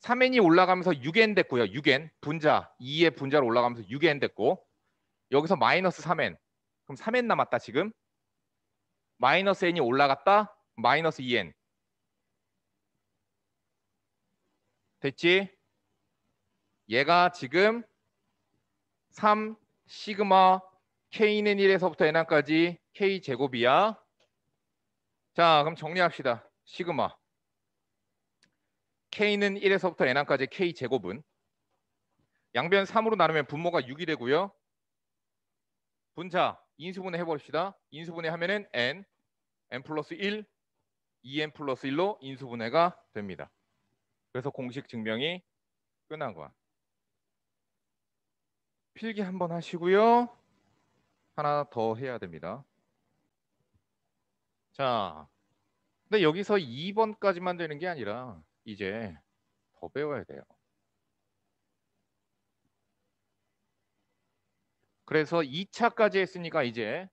3n이 올라가면서 6n 됐고요. 6n 분자 2의 분자로 올라가면서 6n 됐고 여기서 마이너스 3n 그럼 3n 남았다 지금 마이너스 n이 올라갔다 마이너스 2n 됐지? 얘가 지금 3 시그마 k는 1에서부터 n까지 k 제곱이야. 자 그럼 정리합시다. 시그마 k는 1에서부터 n항까지 k 제곱은 양변 3으로 나누면 분모가 6이 되고요. 분자 인수분해 해봅시다. 인수분해 하면은 n, n 플러스 1, 2n e 플러스 1로 인수분해가 됩니다. 그래서 공식 증명이 끝난 거야. 필기 한번 하시고요. 하나 더 해야 됩니다. 자, 근데 여기서 2번까지만 되는 게 아니라 이제 더 배워야 돼요. 그래서 2차까지 했으니까 이제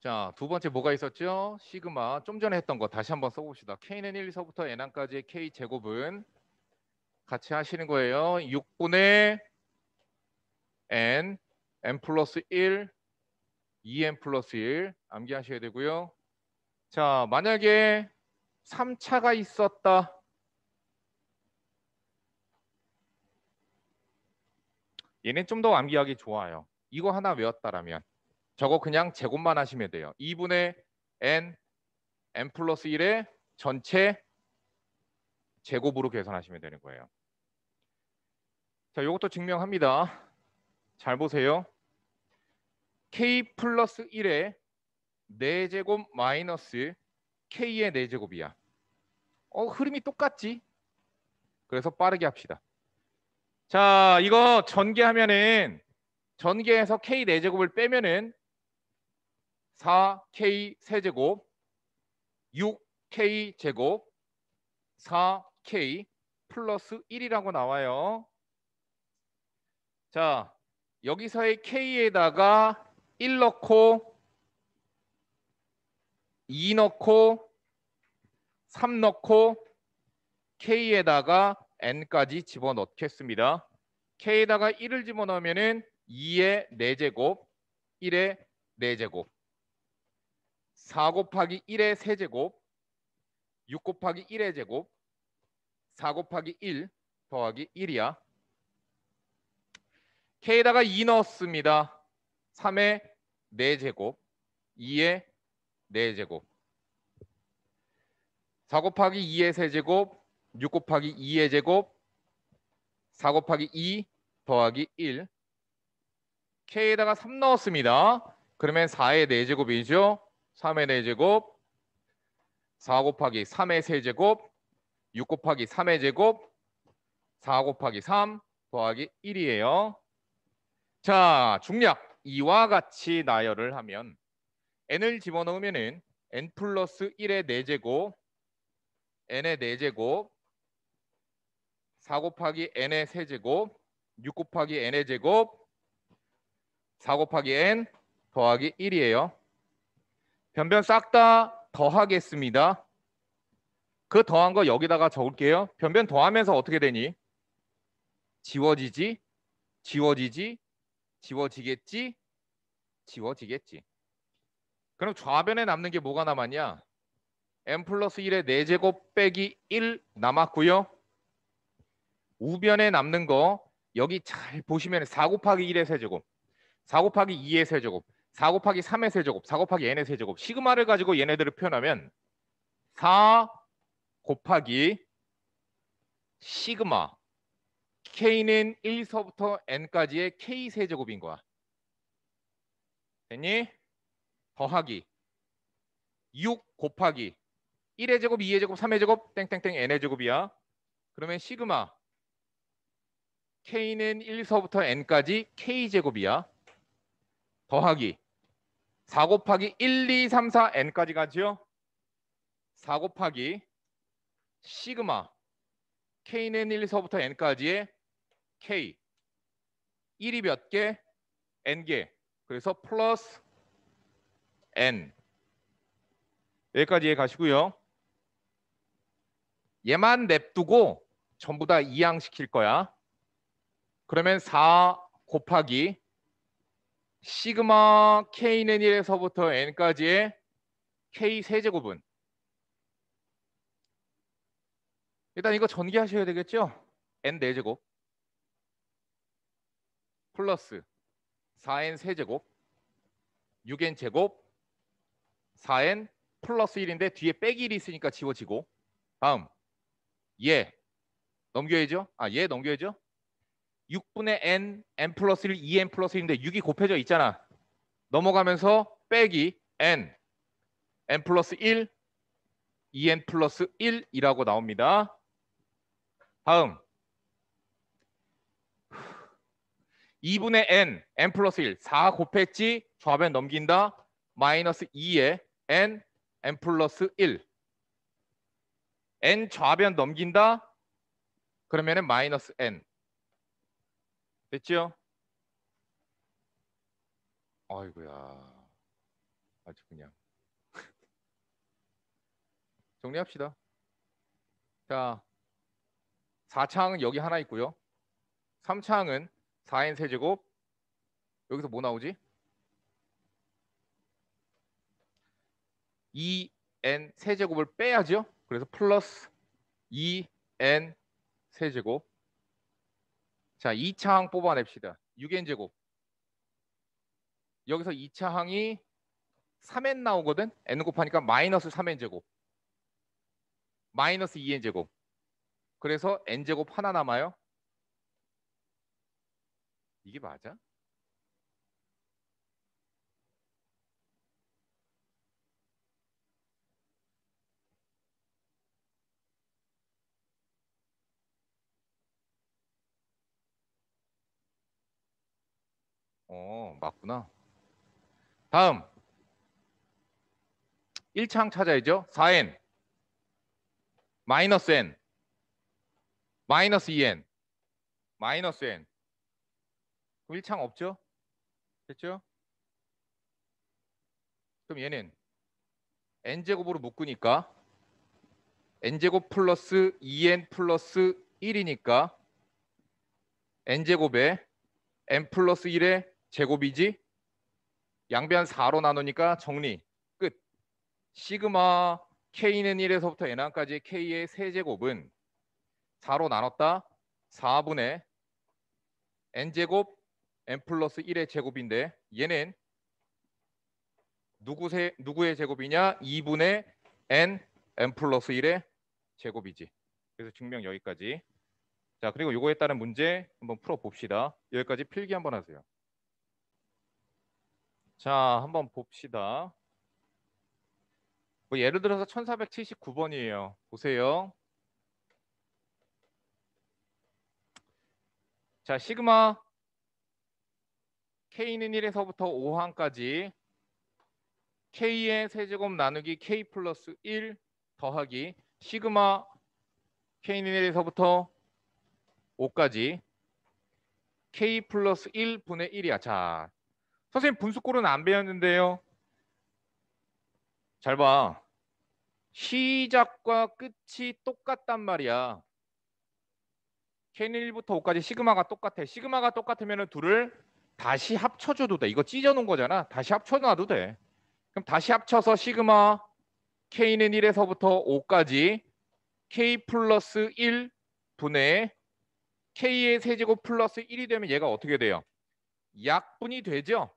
자, 두 번째 뭐가 있었죠? 시그마. 좀 전에 했던 거 다시 한번 써봅시다. K는 1에서부터 n 1까지의 K제곱은 같이 하시는 거예요. 6분의 N, N 플러스 1, 2N 플러스 1 암기하셔야 되고요. 자, 만약에 3차가 있었다. 얘는 좀 더 암기하기 좋아요. 이거 하나 외웠다라면 저거 그냥 제곱만 하시면 돼요. 2분의 n, n 플러스 1의 전체 제곱으로 계산하시면 되는 거예요. 자, 이것도 증명합니다. 잘 보세요. k 플러스 1의 4제곱 마이너스 k의 4제곱이야. 어, 흐름이 똑같지? 그래서 빠르게 합시다. 자, 이거 전개하면은 전개해서 k 4제곱을 빼면은 4k 세제곱 6k 제곱 4k 플러스 1이라고 나와요. 자, 여기서의 k에다가 1 넣고 2 넣고 3 넣고 K에다가 N까지 집어넣겠습니다. K에다가 1을 집어넣으면 은 2의 4제곱, 1의 4제곱, 4 곱하기 1의 3제곱, 6 곱하기 1의 제곱, 4 곱하기 1 더하기 1이야. K에다가 2 넣었습니다. 3의 4제곱, 2의 4제곱 4 곱하기 2의 3제곱6 곱하기 2의 제곱 4 곱하기 2 더하기 1 K에다가 3 넣었습니다. 그러면 4의 4제곱이죠. 3의 4제곱 4 곱하기 3의 3제곱6 곱하기 3의 제곱 4 곱하기 3 더하기 1이에요. 자, 중략 이와 같이 나열을 하면 n을 집어넣으면은 n 플러스 1의 4제곱 n의 4제곱 4 곱하기 n의 3제곱6 곱하기 n의 제곱 4 곱하기 n 더하기 1이에요. 변변 싹 다 더하겠습니다. 그 더한 거 여기다가 적을게요. 변변 더하면서 어떻게 되니? 지워지지, 지워지지, 지워지겠지, 지워지겠지. 그럼 좌변에 남는 게 뭐가 남았냐? n 플러스 1의 4제곱 빼기 1 남았고요. 우변에 남는 거 여기 잘 보시면 4 곱하기 1의 세제곱, 4 곱하기 2의 세제곱, 4 곱하기 3의 세제곱, 4 곱하기 n의 세제곱 시그마를 가지고 얘네들을 표현하면 4 곱하기 시그마 k는 1서부터 n까지의 k 세제곱인 거야. 됐니? 더하기 6 곱하기 1의 제곱, 2의 제곱, 3의 제곱, 땡땡땡 n의 제곱이야. 그러면 시그마 k는 1서부터 n까지 k 제곱이야. 더하기 4 곱하기 1, 2, 3, 4 n까지 가지요. 4 곱하기 시그마 k는 1서부터 n까지의 k 1이 몇 개? n개. 그래서 플러스 n 여기까지 이 가시고요. 얘만 냅두고 전부 다 이항시킬 거야. 그러면 4 곱하기 시그마 k n 1에서부터 n까지의 k 세제곱은 일단 이거 전개하셔야 되겠죠? n 4제곱 플러스 4n 세제곱 6n 제곱 4n 플러스 1인데 뒤에 빼기 1이 있으니까 지워지고 다음 예 넘겨야죠. 아예 넘겨야죠. 6분의 n, n 플러스 1, 2n 플러스 1인데 6이 곱해져 있잖아. 넘어가면서 빼기 n, n 플러스 1, 2n 플러스 1이라고 나옵니다. 다음 2분의 n, n 플러스 1, 4 곱했지 좌변 넘긴다. 마이너스 2에 n n 플러스 1 n 좌변 넘긴다 그러면은 마이너스 n 됐죠? 아이고야 아주 그냥 정리합시다. 자4차항은 여기 하나 있고요. 3차항은 4n 세제곱 여기서 뭐 나오지? 2n e, 세제곱을 빼야죠. 그래서 플러스 2n e, 세제곱. 자, 2차 항 뽑아냅시다. 6n 제곱. 여기서 2차 항이 3n 나오거든. n 곱하니까 마이너스 3n 제곱. 마이너스 2n 제곱. 그래서 n 제곱 하나 남아요. 이게 맞아? 어, 맞구나. 다음. 1창 찾아야죠. 4n 마이너스 n 마이너스 2n 마이너스 n 그럼 1창 없죠? 됐죠? 그럼 얘는 n제곱으로 묶으니까 n제곱 플러스 2n 플러스 1이니까 n제곱에 n 플러스 1에 제곱이지 양변 4로 나누니까 정리 끝. 시그마 k는 1에서부터 n항까지 k의 세제곱은 4로 나눴다 4분의 n제곱 n 플러스 1의 제곱인데 얘는 누구 세, 누구의 제곱이냐 2분의 n n 플러스 1의 제곱이지 그래서 증명 여기까지 자 그리고 요거에 따른 문제 한번 풀어봅시다 여기까지 필기 한번 하세요 자, 한번 봅시다. 뭐 예를 들어서 1479번이에요. 보세요. 자, 시그마 k는 1에서부터 5항까지 k의 세제곱 나누기 k 플러스 1 더하기 시그마 k는 1에서부터 5까지 k 플러스 1분의 1이야. 자, 선생님 분수꼴은 안 배웠는데요. 잘 봐. 시작과 끝이 똑같단 말이야. 캔 1부터 5까지 시그마가 똑같아. 시그마가 똑같으면 둘을 다시 합쳐줘도 돼. 이거 찢어놓은 거잖아. 다시 합쳐놔도 돼. 그럼 다시 합쳐서 시그마 K는 1에서부터 5까지 K 플러스 1 분의 K의 세제곱 플러스 1이 되면 얘가 어떻게 돼요? 약분이 되죠?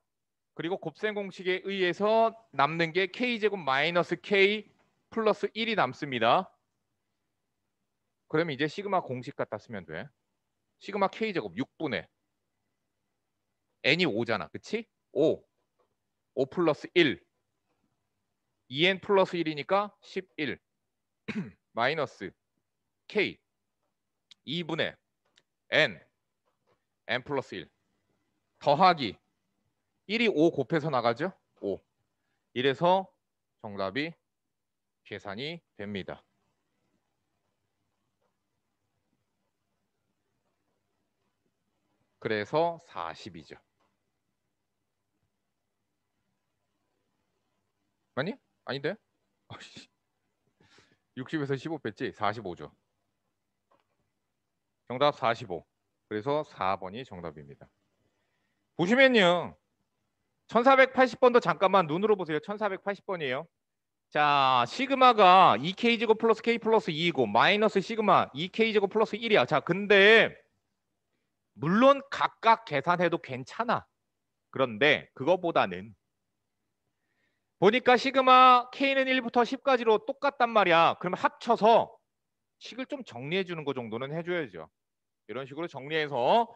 그리고 곱셈 공식에 의해서 남는 게 k제곱 마이너스 k 플러스 1이 남습니다. 그러면 이제 시그마 공식 갖다 쓰면 돼. 시그마 k제곱 6분의 n이 5잖아. 그치? 5. 5 플러스 1. 2n 플러스 1이니까 11. 마이너스 k 2분의 n n 플러스 1 더하기 1이 5 곱해서 나가죠? 5. 이래서 정답이 계산이 됩니다. 그래서 40이죠. 아니? 아닌데? 60에서 아, 15 뺐지? 45죠. 정답 45. 그래서 4번이 정답입니다. 보시면요. 1480번도 잠깐만 눈으로 보세요. 1480번이에요. 자, 시그마가 2k제곱 플러스 k 플러스 2이고 마이너스 시그마 2k제곱 플러스 1이야. 자, 근데 물론 각각 계산해도 괜찮아. 그런데 그것보다는 보니까 시그마 k는 1부터 10까지로 똑같단 말이야. 그럼 합쳐서 식을 좀 정리해 주는 거 정도는 해줘야죠. 이런 식으로 정리해서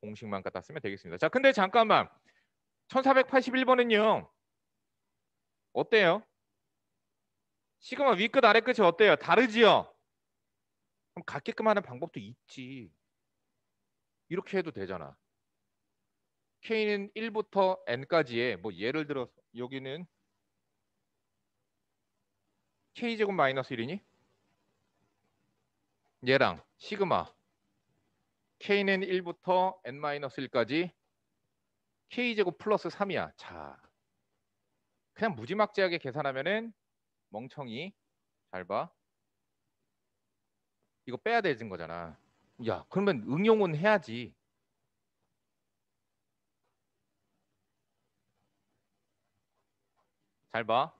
공식만 갖다 쓰면 되겠습니다. 자, 근데 잠깐만 1481번은요. 어때요? 시그마 위끝 아래끝이 어때요? 다르지요? 그럼 같게끔 하는 방법도 있지. 이렇게 해도 되잖아. K는 1부터 N까지의 뭐 예를 들어서 여기는 K제곱 마이너스 1이니? 얘랑 시그마 K는 1부터 N-1까지 마이너스 k제곱 플러스 3이야. 자, 그냥 무지막지하게 계산하면은 멍청이 잘 봐. 이거 빼야 되는 거잖아. 야, 그러면 응용은 해야지. 잘 봐.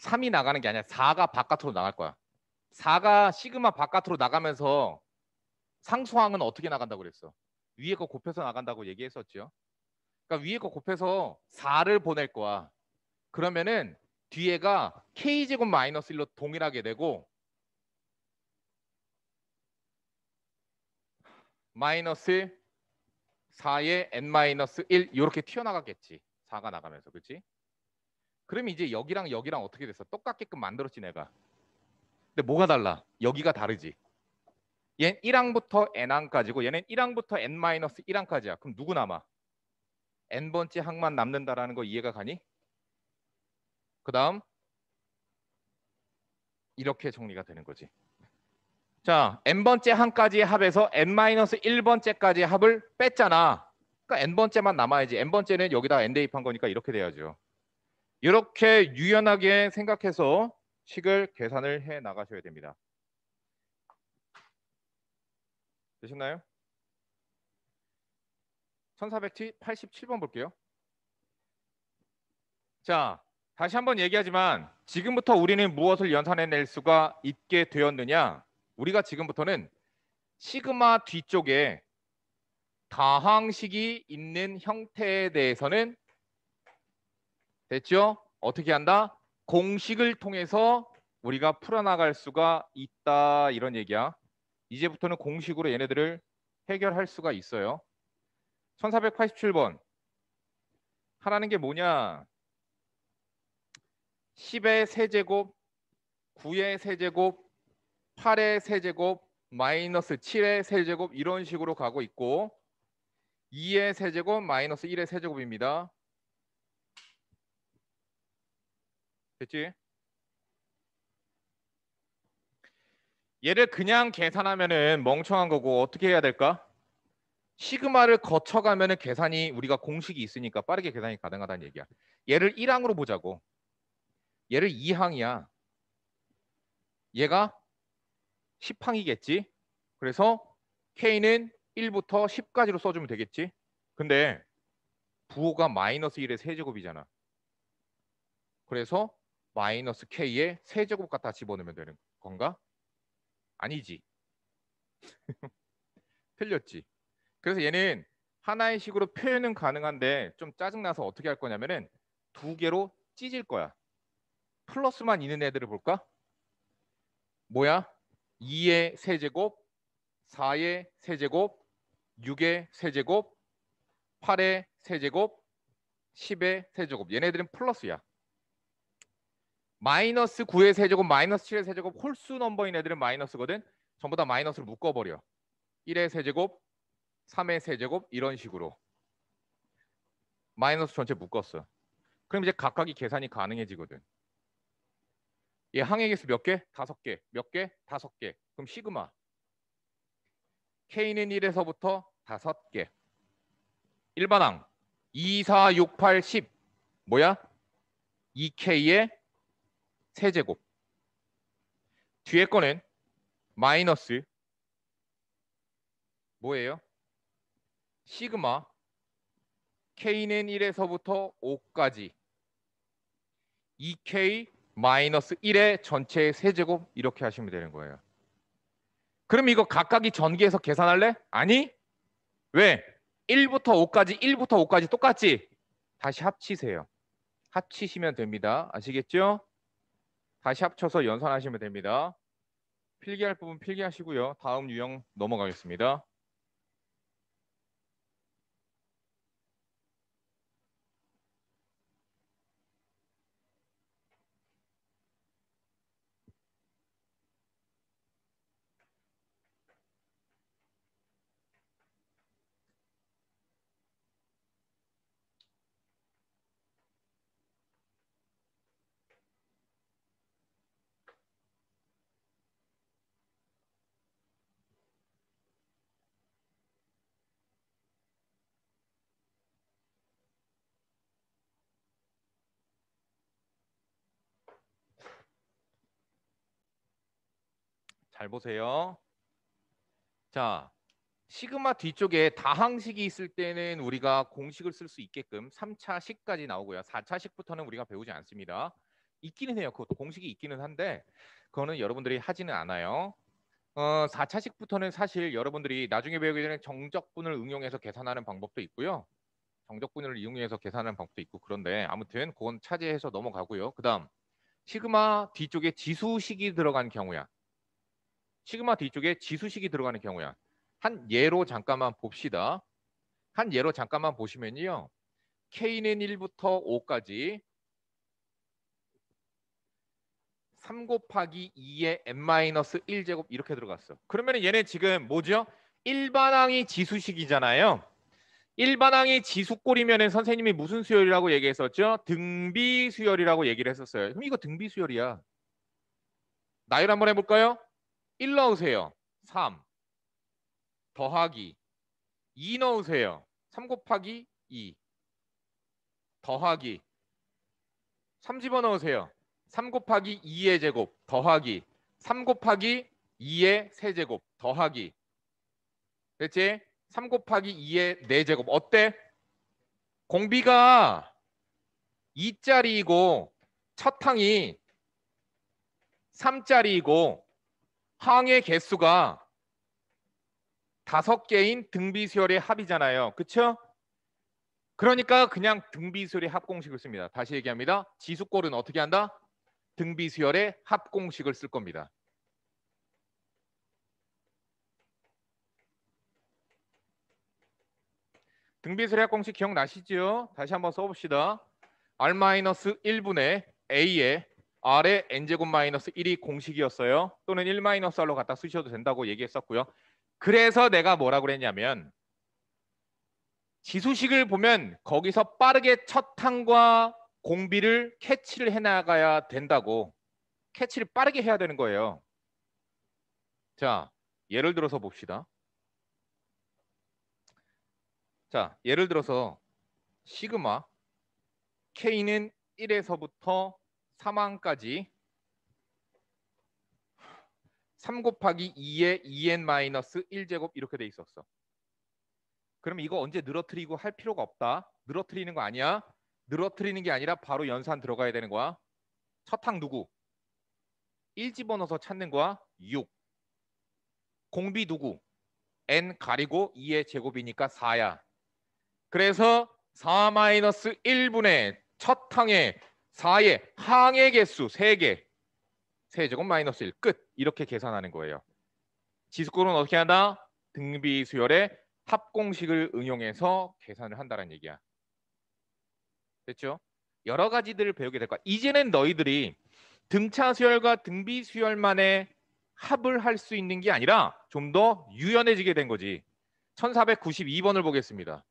3이 나가는 게 아니야. 4가 바깥으로 나갈 거야. 4가 시그마 바깥으로 나가면서 상수항은 어떻게 나간다고 그랬어? 위에 거 곱해서 나간다고 얘기했었죠. 그러니까 위에 거 곱해서 4를 보낼 거야. 그러면은 뒤에가 k제곱 마이너스 1로 동일하게 되고 마이너스 4에 n 마이너스 1 이렇게 튀어나가겠지. 4가 나가면서 그렇지? 그럼 이제 여기랑 여기랑 어떻게 됐어? 똑같게끔 만들었지 내가. 근데 뭐가 달라? 여기가 다르지. 얘는 1항부터 n항까지고 얘는 1항부터 n-1항까지야. 그럼 누구 남아? n번째 항만 남는다라는 거 이해가 가니? 그 다음 이렇게 정리가 되는 거지. 자, n번째 항까지 합에서 n-1번째까지 합을 뺐잖아. 그러니까 n번째만 남아야지. n번째는 여기다 n 대입한 거니까 이렇게 돼야죠. 이렇게 유연하게 생각해서 식을 계산을 해 나가셔야 됩니다. 되셨나요? 1487번 볼게요. 자, 다시 한번 얘기하지만 지금부터 우리는 무엇을 연산해낼 수가 있게 되었느냐? 우리가 지금부터는 시그마 뒤쪽에 다항식이 있는 형태에 대해서는 됐죠? 어떻게 한다? 공식을 통해서 우리가 풀어나갈 수가 있다 이런 얘기야. 이제부터는 공식으로 얘네들을 해결할 수가 있어요. 1487번 하라는 게 뭐냐? 10의 세제곱, 9의 세제곱, 8의 세제곱, 마이너스 7의 세제곱 이런 식으로 가고 있고 2의 세제곱, 마이너스 1의 세제곱입니다. 됐지? 얘를 그냥 계산하면은 멍청한 거고 어떻게 해야 될까? 시그마를 거쳐가면은 계산이 우리가 공식이 있으니까 빠르게 계산이 가능하다는 얘기야. 얘를 1항으로 보자고. 얘를 2항이야. 얘가 10항이겠지. 그래서 k는 1부터 10까지로 써주면 되겠지. 근데 부호가 마이너스 1의 세제곱이잖아. 그래서 마이너스 k의 세제곱 갖다 집어넣으면 되는 건가? 아니지. 틀렸지. 그래서 얘는 하나의 식으로 표현은 가능한데 좀 짜증나서 어떻게 할 거냐면은 두 개로 찢을 거야. 플러스만 있는 애들을 볼까? 뭐야? 2의 세제곱, 4의 세제곱, 6의 세제곱, 8의 세제곱, 10의 세제곱. 얘네들은 플러스야. 마이너스 9의 세제곱, 마이너스 7의 세제곱, 홀수 넘버인 애들은 마이너스거든. 전부 다마이너스를 묶어버려. 1의 세제곱, 3의 세제곱 이런 식으로. 마이너스 전체 묶었어. 그럼 이제 각각이 계산이 가능해지거든. 얘 항해계수 몇 개? 다섯 개. 몇 개? 다섯 개. 그럼 시그마. K는 1에서부터 다섯 개. 일반항 2, 4, 6, 8, 10. 뭐야? 2K에 세제곱. 뒤에 거는 마이너스 뭐예요? 시그마 k는 1에서부터 5까지 2k 마이너스 1의 전체 세제곱 이렇게 하시면 되는 거예요. 그럼 이거 각각이 전기에서 계산할래? 아니? 왜? 1부터 5까지 1부터 5까지 똑같지? 다시 합치세요. 합치시면 됩니다. 아시겠죠? 다시 합쳐서 연산하시면 됩니다. 필기할 부분 필기하시고요. 다음 유형 넘어가겠습니다. 잘 보세요. 자, 시그마 뒤쪽에 다항식이 있을 때는 우리가 공식을 쓸 수 있게끔 3차식까지 나오고요. 4차식부터는 우리가 배우지 않습니다. 있기는 해요. 그것도 공식이 있기는 한데 그거는 여러분들이 하지는 않아요. 어, 4차식부터는 사실 여러분들이 나중에 배우게 되는 정적분을 응용해서 계산하는 방법도 있고요. 정적분을 이용해서 계산하는 방법도 있고 그런데 아무튼 그건 차지해서 넘어가고요. 그 다음 시그마 뒤쪽에 지수식이 들어간 경우야. 시그마 뒤쪽에 지수식이 들어가는 경우야. 한 예로 잠깐만 봅시다. 한 예로 잠깐만 보시면요. K는 1부터 5까지 3 곱하기 2의 n-1제곱 이렇게 들어갔어. 그러면 얘네 지금 뭐죠? 일반항이 지수식이잖아요. 일반항이 지수꼴이면 선생님이 무슨 수열이라고 얘기했었죠? 등비 수열이라고 얘기를 했었어요. 그럼 이거 등비 수열이야. 나열 한번 해볼까요? 1 넣으세요. 3 더하기 2 넣으세요. 3 곱하기 2 더하기 3 집어넣으세요. 3 곱하기 2의 제곱 더하기 3 곱하기 2의 세제곱 더하기 됐지? 3 곱하기 2의 4제곱 어때? 공비가 2짜리이고 첫 항이 3짜리이고 항의 개수가 다섯 개인 등비수열의 합이잖아요. 그렇죠? 그러니까 그냥 등비수열의 합공식을 씁니다. 다시 얘기합니다. 지수골은 어떻게 한다? 등비수열의 합공식을 쓸 겁니다. 등비수열의 합공식 기억나시죠? 다시 한번 써봅시다. R-1분의 A의 r의 n제곱 마이너스 1이 공식이었어요. 또는 1 마이너스 r로 갖다 쓰셔도 된다고 얘기했었고요. 그래서 내가 뭐라고 그랬냐면 지수식을 보면 거기서 빠르게 첫 항과 공비를 캐치를 해나가야 된다고 캐치를 빠르게 해야 되는 거예요. 자, 예를 들어서 봅시다. 자, 예를 들어서 시그마 K는 1에서부터 3항까지 3 곱하기 2의 2n 1제곱 이렇게 돼 있었어. 그럼 이거 언제 늘어뜨리고 할 필요가 없다. 늘어뜨리는 거 아니야. 늘어뜨리는 게 아니라 바로 연산 들어가야 되는 거야. 첫항 누구? 1 집어넣어서 찾는 거야. 6. 공비 누구? n 가리고 2의 제곱이니까 4야. 그래서 4 1분의 첫 항에 4의 항의 개수 3개. 3제곱 마이너스 1. 끝. 이렇게 계산하는 거예요. 지수꼴은 어떻게 한다? 등비 수열의 합공식을 응용해서 계산을 한다는 얘기야. 됐죠? 여러 가지들을 배우게 될 거야. 이제는 너희들이 등차 수열과 등비 수열만의 합을 할 수 있는 게 아니라 좀 더 유연해지게 된 거지. 1492번을 보겠습니다.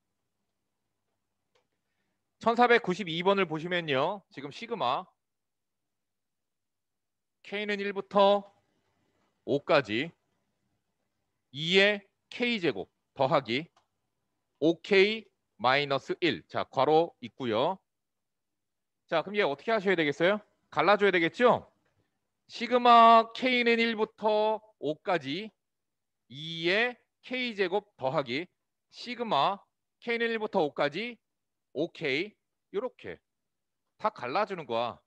1492번을 보시면요. 지금 시그마 K는 1부터 5까지 2의 K제곱 더하기 5K 마이너스 1. 자, 괄호 있고요. 자, 그럼 얘 어떻게 하셔야 되겠어요? 갈라줘야 되겠죠? 시그마 K는 1부터 5까지 2의 K제곱 더하기 시그마 K는 1부터 5까지 오케이 이렇게 다 갈라주는 거야.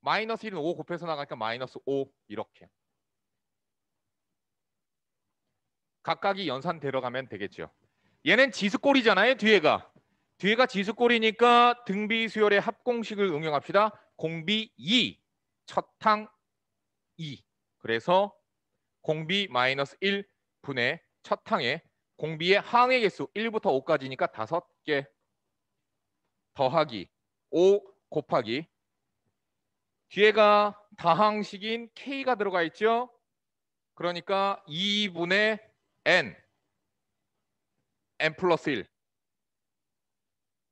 마이너스 1은 5 곱해서 나가니까 마이너스 5 이렇게. 각각이 연산 데려가면 되겠죠. 얘는 지수꼴이잖아요. 뒤에가. 뒤에가 지수꼴이니까 등비 수열의 합공식을 응용합시다. 공비 2, 첫항 2. 그래서 공비 마이너스 1 분의 첫항에 공비의 항의 개수 1부터 5까지니까 5개 더하기 5 곱하기 뒤에가 다항식인 k가 들어가 있죠. 그러니까 2분의 n n 플러스 1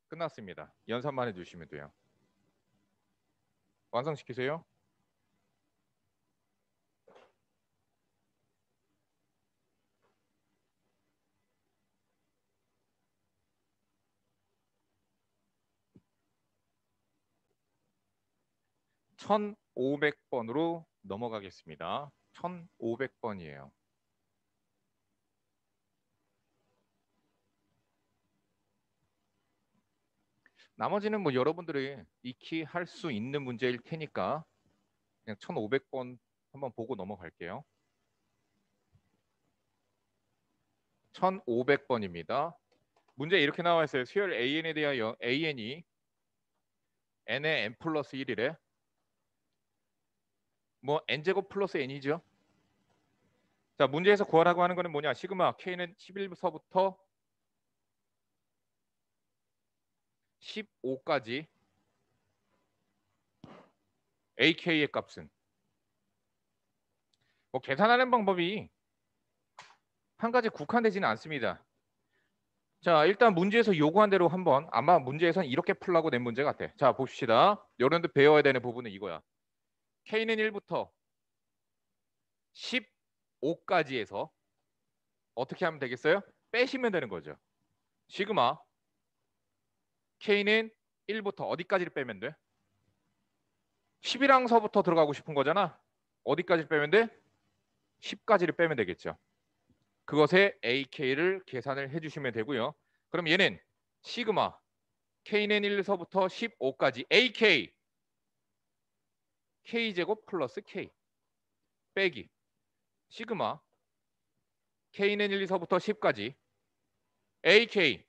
끝났습니다. 연산만 해주시면 돼요. 완성시키세요. 1500번으로 넘어가겠습니다. 1500번이에요. 나머지는 뭐 여러분들이 익히 할 수 있는 문제일 테니까 그냥 1500번 한번 보고 넘어갈게요. 1500번입니다. 문제 이렇게 나와 있어요. 수열 AN에 대하여 AN이 N의 N 플러스 1이래. 뭐 n제곱 플러스 n이죠. 자 문제에서 구하라고 하는 거는 뭐냐? 시그마 k는 11서부터 15까지 ak의 값은 뭐 계산하는 방법이 한 가지 국한되지는 않습니다. 자 일단 문제에서 요구한 대로 한번 아마 문제에선 이렇게 풀라고 낸 문제 같아. 자 봅시다. 여러분들 배워야 되는 부분은 이거야. k는 1부터 15까지에서 어떻게 하면 되겠어요? 빼시면 되는 거죠. 시그마 k는 1부터 어디까지를 빼면 돼? 10이랑서부터 들어가고 싶은 거잖아. 어디까지 를 빼면 돼? 10까지를 빼면 되겠죠. 그것에 AK를 계산을 해주시면 되고요. 그럼 얘는 시그마 K는 1서부터 15까지 AK k제곱 플러스 k 빼기 시그마 k는 1, 2서부터 10까지 ak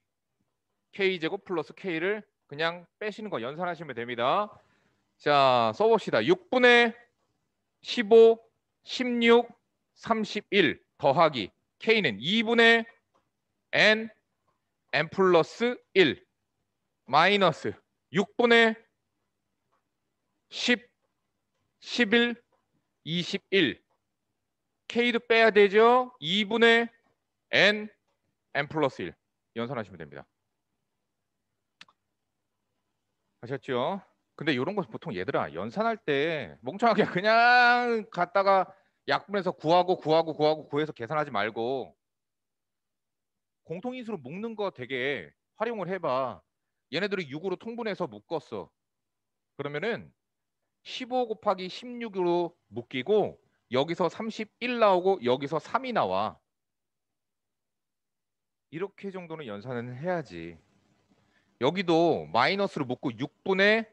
k제곱 플러스 k를 그냥 빼시는 거 연산하시면 됩니다. 자 써봅시다. 6분의 15, 16, 31 더하기 k는 2분의 n, n 플러스 1 마이너스 6분의 10 11, 21. K도 빼야 되죠. 2분의 N, N 플러스 1. 연산하시면 됩니다. 아셨죠? 근데 이런 거 보통 얘들아 연산할 때 멍청하게 그냥 갔다가 약분해서 구하고 구하고 구하고 구해서 계산하지 말고 공통인수로 묶는 거 되게 활용을 해봐. 얘네들이 6으로 통분해서 묶었어. 그러면은 15 곱하기 16으로 묶이고 여기서 31 나오고 여기서 3이 나와. 이렇게 정도는 연산은 해야지. 여기도 마이너스로 묶고 6분의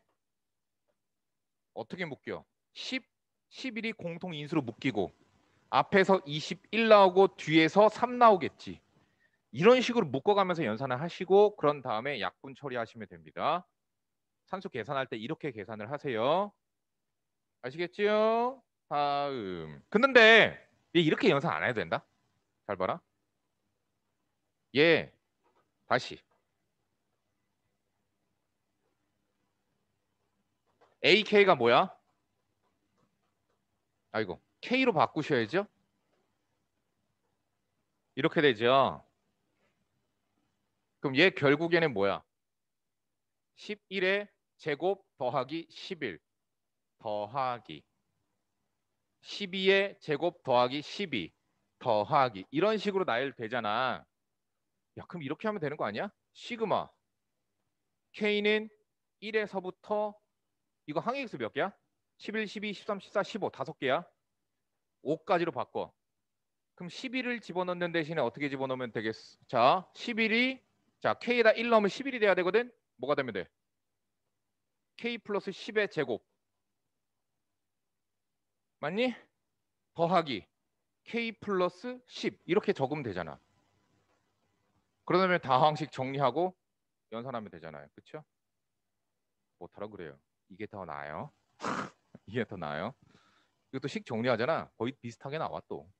어떻게 묶여? 10, 11이 공통 인수로 묶이고 앞에서 21 나오고 뒤에서 3 나오겠지. 이런 식으로 묶어가면서 연산을 하시고 그런 다음에 약분 처리하시면 됩니다. 산수 계산할 때 이렇게 계산을 하세요. 아시겠지요? 다음. 근데 얘 이렇게 연산 안 해도 된다. 잘 봐라. 얘 다시. AK가 뭐야? 아이고. K로 바꾸셔야죠. 이렇게 되죠. 그럼 얘 결국에는 뭐야? 11의 제곱 더하기 11. 더하기 12의 제곱 더하기 12 더하기 이런 식으로 나열되잖아. 야 그럼 이렇게 하면 되는 거 아니야? 시그마 K는 1에서부터 이거 항의계수 몇 개야? 11, 12, 13, 14, 15 다섯 개야. 5까지로 바꿔. 그럼 11을 집어넣는 대신에 어떻게 집어넣으면 되겠어? 자, 11이 자 K에다 1 넣으면 11이 돼야 되거든. 뭐가 되면 돼? K 플러스 10의 제곱. 맞니? 더하기 k 플러스 10 이렇게 적으면 되잖아. 그러다면 다항식 정리하고 연산하면 되잖아요. 그렇죠? 못하라 그래요. 이게 더 나아요. 이게 더 나아요. 이것도 식 정리하잖아. 거의 비슷하게 나와 또.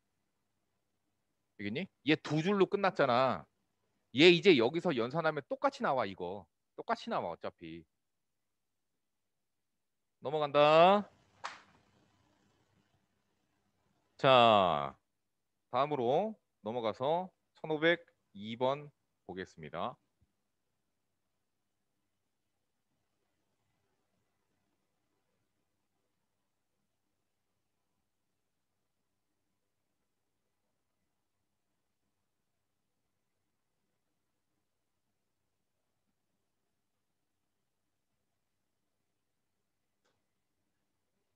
알겠니? 얘 두 줄로 끝났잖아. 얘 이제 여기서 연산하면 똑같이 나와 이거. 똑같이 나와 어차피. 넘어간다. 자, 다음으로 넘어가서 1502번 보겠습니다.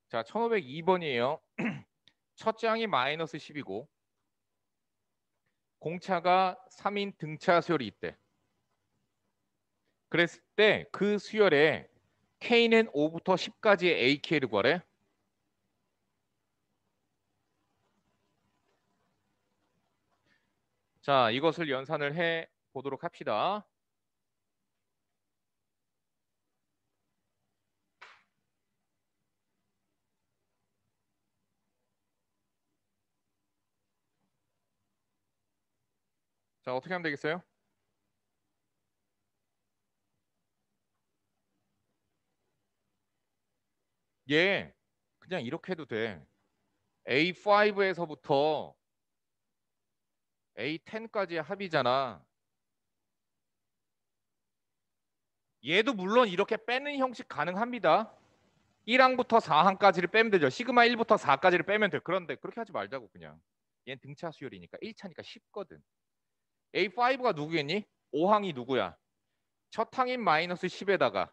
자, 1502번이에요. 첫 장이 마이너스 10이고 공차가 3인 등차 수열이 있대. 그랬을 때 그 수열에 K는 5부터 10까지의 AK를 구하래. 자, 이것을 연산을 해 보도록 합시다. 자 어떻게 하면 되겠어요? 얘 예, 그냥 이렇게 해도 돼. A5에서부터 A10까지의 합이잖아. 얘도 물론 이렇게 빼는 형식 가능합니다. 1항부터 4항까지를 빼면 되죠. 시그마 1부터 4까지를 빼면 돼. 그런데 그렇게 하지 말자고 그냥. 얘는 등차 수열이니까 1차니까 쉽거든. A5가 누구겠니? 5항이 누구야? 첫 항인 마이너스 10에다가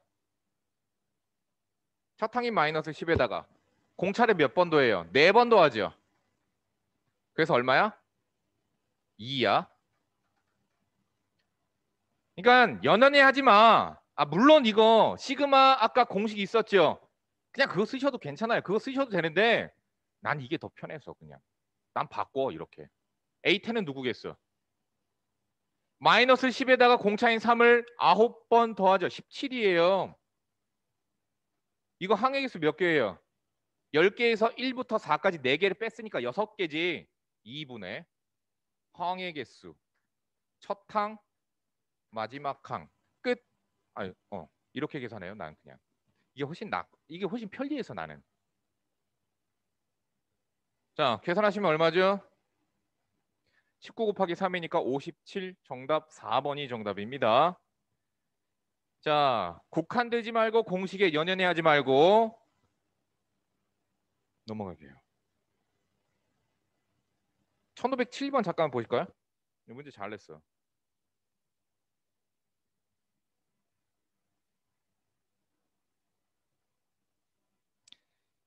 첫 항인 마이너스 10에다가 공차례몇번 더해요? 4번 더하죠. 그래서 얼마야? 2야. 그러니까 연연해 하지 마. 아 물론 이거 시그마 아까 공식 있었죠. 그냥 그거 쓰셔도 괜찮아요. 그거 쓰셔도 되는데 난 이게 더 편해서 그냥 난 바꿔 이렇게. A10은 누구겠어? 마이너스 10에다가 공차인 3을 9번 더하죠. 17이에요. 이거 항해계수몇 개예요? 10개에서 1부터 4까지 4개를 뺐으니까 6개지. 2분의 항해계수첫 항, 마지막 항, 끝. 아유, 어, 이렇게 계산해요. 난 그냥. 이게 훨씬 나, 이게 훨씬 편리해서 나는. 자, 계산하시면 얼마죠? 19 곱하기 3이니까 57 정답 4번이 정답입니다. 자, 국한되지 말고 공식에 연연해하지 말고 넘어갈게요. 1507번 잠깐 보실까요? 이 문제 잘 냈어.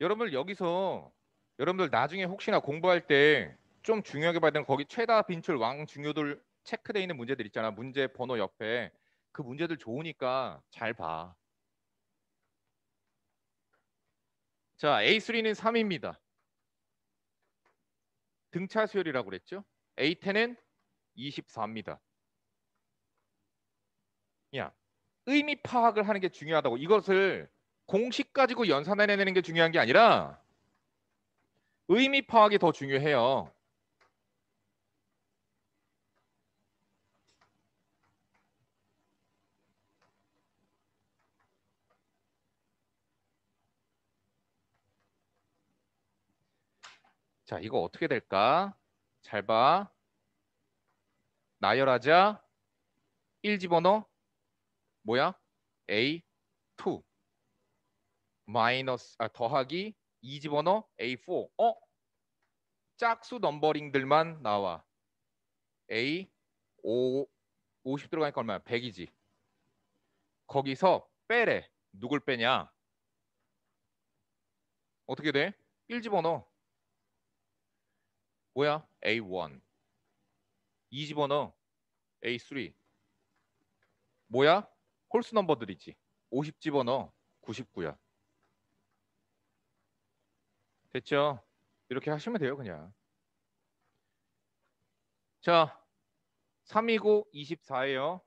여러분들 여기서 여러분들 나중에 혹시나 공부할 때좀 중요하게 봐야 되는 거기 최다 빈출 왕 중요들 체크돼 있는 문제들 있잖아. 문제 번호 옆에 그 문제들 좋으니까 잘 봐. 자, A3는 3입니다. 등차 수열이라고 그랬죠? A10은 24입니다. 야, 의미 파악을 하는 게 중요하다고. 이것을 공식 가지고 연산해내는 게 중요한 게 아니라 의미 파악이 더 중요해요. 자, 이거 어떻게 될까? 잘 봐. 나열하자. 1 집어넣어. 뭐야? A 2 마이너스 아, 더하기 2 집어넣어 A4. 어? 짝수 넘버링들만 나와. A 5 50 들어가니까 얼마야? 100이지. 거기서 빼래. 누굴 빼냐? 어떻게 돼? 1 집어넣어. 뭐야? A1. 2집어넣어. A3. 뭐야? 홀수 넘버들이지. 50 집어넣어. 99야. 됐죠? 이렇게 하시면 돼요, 그냥. 자, 329 24예요.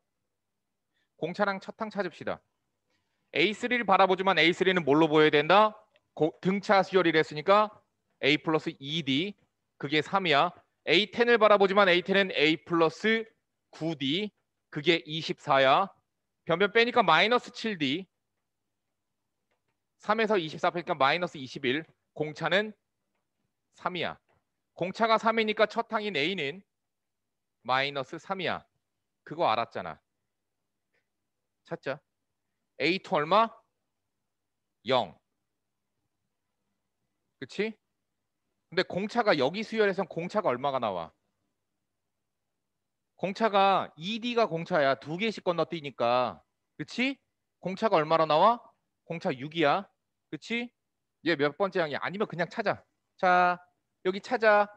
공차랑 첫탕 찾읍시다. A3를 바라보지만 A3는 뭘로 보여야 된다? 등차 수열이랬으니까 A 플러스 2D e 그게 3이야. A10을 바라보지만 A10은 A 플러스 9D 그게 24야. 변변 빼니까 마이너스 7D 3에서 24 빼니까 마이너스 21 공차는 3이야. 공차가 3이니까 첫 항인 A는 마이너스 3이야. 그거 알았잖아. 찾자. A2 얼마? 0. 그치? 근데 공차가 여기 수열에선 공차가 얼마가 나와? 공차가 2D가 e 공차야. 두 개씩 건너뛰니까. 그치? 공차가 얼마로 나와? 공차 6이야. 그치? 얘 몇 번째 양이야 아니면 그냥 찾아. 자, 여기 찾아.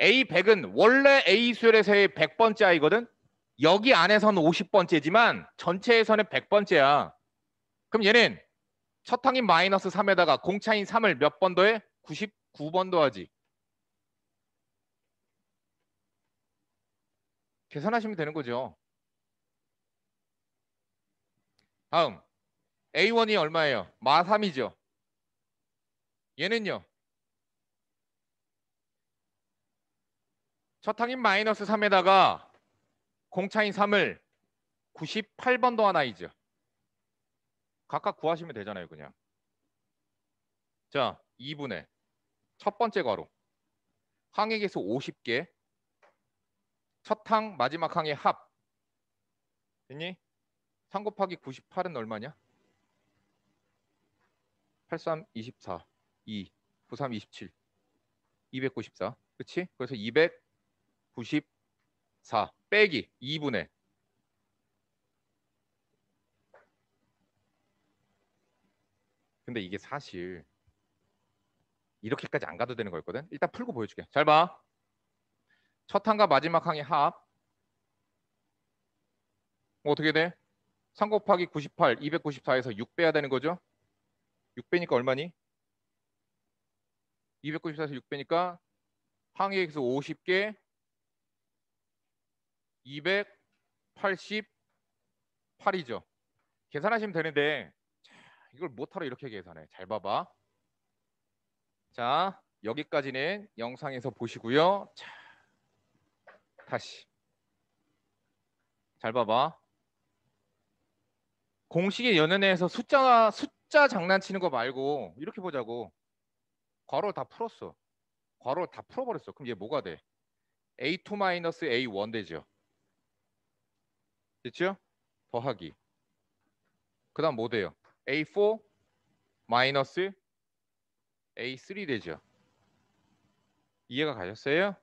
A100은 원래 A 수열에서의 100번째 아이거든? 여기 안에서는 50번째지만 전체에서는 100번째야. 그럼 얘는 첫 항인 마이너스 3에다가 공차인 3을 몇 번 더해? 90 9번 도하지 계산하시면 되는 거죠. 다음. A1이 얼마예요? 마3이죠. 얘는요. 첫항인 마이너스 3에다가 공차인 3을 98번 더하나이죠. 각각 구하시면 되잖아요. 그냥. 자, 2분의 첫 번째 괄호 항의 개수 50개 첫 항 마지막 항의 합 됐니? 3 곱하기 98은 얼마냐? 83 24 2 93 27 294 그치? 그래서 294 빼기 2분의 근데 이게 사실 이렇게까지 안 가도 되는 거였거든. 일단 풀고 보여줄게. 잘 봐. 첫 항과 마지막 항의 합. 어, 어떻게 돼? 3 곱하기 98, 294에서 6 빼야 되는 거죠? 6 빼니까 얼마니? 294에서 6 빼니까 항의 x 50개 288이죠. 계산하시면 되는데 이걸 못하러 이렇게 계산해. 잘 봐봐. 자, 여기까지는 영상에서 보시고요. 자, 다시. 잘 봐봐. 공식의연연에서 숫자 숫자 장난치는 거 말고 이렇게 보자고. 괄호 다 풀었어. 괄호 다 풀어버렸어. 그럼 얘 뭐가 돼? a2 마이너스 a1 되죠. 됐죠? 더하기. 그 다음 뭐 돼요? a4 마이너스 A3 되죠. 이해가 가셨어요?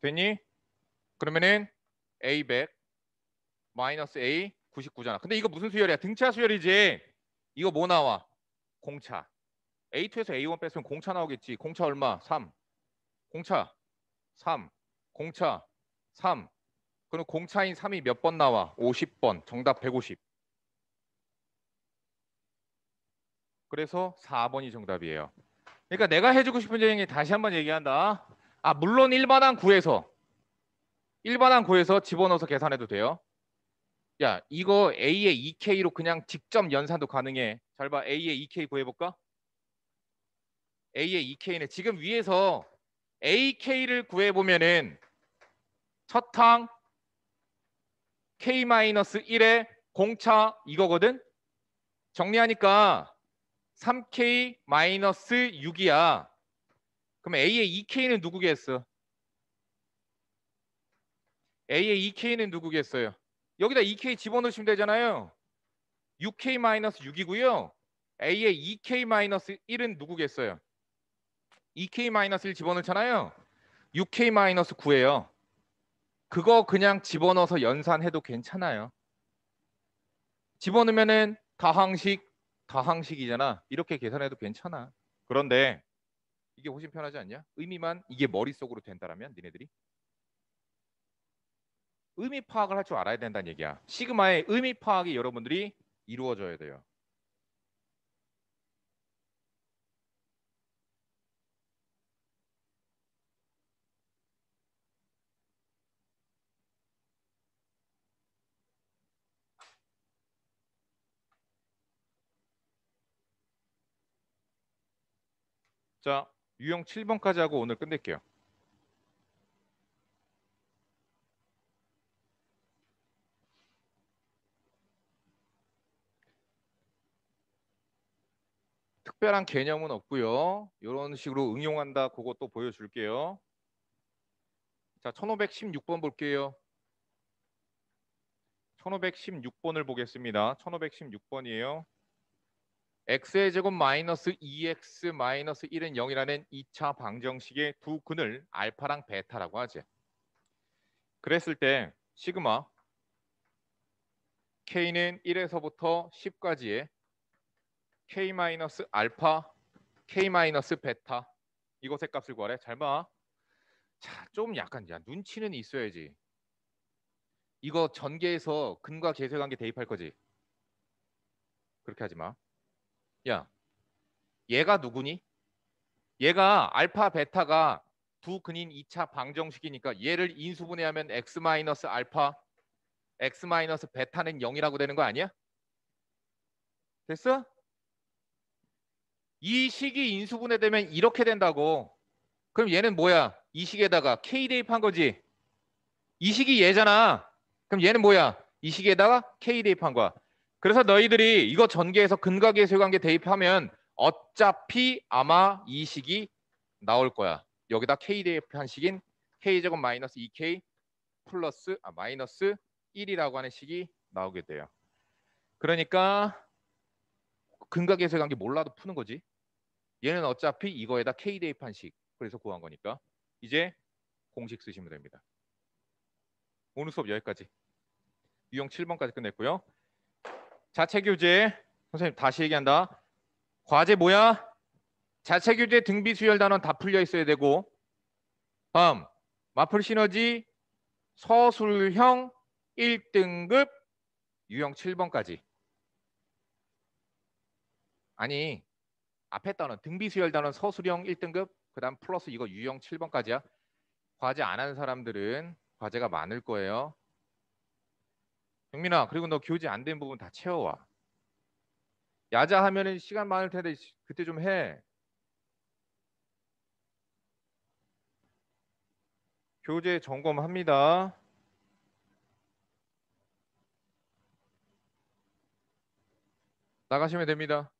됐니? 그러면은 A 100 마이너스 A 99잖아. 근데 이거 무슨 수열이야? 등차 수열이지. 이거 뭐 나와? 공차. A2에서 A1 뺐으면 공차 나오겠지. 공차 얼마? 3. 공차 3. 공차 3. 그럼 공차인 3이 몇 번 나와? 50번. 정답 150. 그래서 4번이 정답이에요. 그러니까 내가 해주고 싶은 얘기 다시 한번 얘기한다. 아 물론 일반항 구에서 일반항 구에서 집어넣어서 계산해도 돼요. 야 이거 A의 2K로 그냥 직접 연산도 가능해. 잘 봐. A의 2K 구해볼까? A의 2K는 지금 위에서 AK를 구해보면은 첫 항 K-1의 공차 이거거든? 정리하니까 3K 마이너스 6이야. 그럼 A의 2K는 누구겠어? A의 2K는 누구겠어요? 여기다 2K 집어넣으시면 되잖아요. 6K 마이너스 6이고요. A의 2K 마이너스 1은 누구겠어요? 2K 마이너스 1 집어넣잖아요. 6K 마이너스 9예요. 그거 그냥 집어넣어서 연산해도 괜찮아요. 집어넣으면은 가항식 다항식이잖아. 이렇게 계산해도 괜찮아. 그런데 이게 훨씬 편하지 않냐? 의미만 이게 머릿속으로 된다라면 니네들이 의미 파악을 할 줄 알아야 된다는 얘기야. 시그마의 의미 파악이 여러분들이 이루어져야 돼요. 자, 유형 7번까지 하고 오늘 끝낼게요. 특별한 개념은 없고요. 이런 식으로 응용한다. 그것도 보여줄게요. 자, 1516번 볼게요. 1516번을 보겠습니다. 1516번이에요. x의 제곱 마이너스 2x 마이너스 1은 0이라는 2차 방정식의 두 근을 알파랑 베타라고 하지. 그랬을 때 시그마 k는 1에서부터 10까지의 k 마이너스 알파 k 마이너스 베타 이것의 값을 구하래. 잘 봐. 자, 좀 약간 야, 눈치는 있어야지. 이거 전개해서 근과 계수의 관계 대입할 거지. 그렇게 하지 마. 야, 얘가 누구니? 얘가 알파 베타가 두 근인 2차 방정식이니까 얘를 인수분해하면 x 마이너스 알파 x 마이너스 베타는 0이라고 되는 거 아니야? 됐어? 이 식이 인수분해되면 이렇게 된다고. 그럼 얘는 뭐야? 이 식에다가 k 대입한 거지. 이 식이 얘잖아. 그럼 얘는 뭐야? 이 식에다가 k 대입한 거야. 그래서 너희들이 이거 전개해서 근각의 소유관계 대입하면 어차피 아마 이 식이 나올 거야. 여기다 k 대입한 식인 k 제곱 마이너스 2k 플러스 아 마이너스 1이라고 하는 식이 나오게 돼요. 그러니까 근각의 소유관계 몰라도 푸는 거지. 얘는 어차피 이거에다 k 대입한 식 그래서 구한 거니까 이제 공식 쓰시면 됩니다. 오늘 수업 여기까지. 유형 7번까지 끝냈고요. 자체 교재 선생님 다시 얘기한다. 과제 뭐야? 자체 교재 등비 수열 단원 다 풀려 있어야 되고 다음 마플 시너지 서술형 1등급 유형 7번까지 아니 앞에 단원 등비 수열 단원 서술형 1등급 그다음 플러스 이거 유형 7번까지야 과제 안 하는 사람들은 과제가 많을 거예요 영민아 그리고 너교재안 된 부분 다 채워와. 야자 하면은 시간 많을 텐데 그때 좀 해. 교재 점검합니다. 나가시면 됩니다.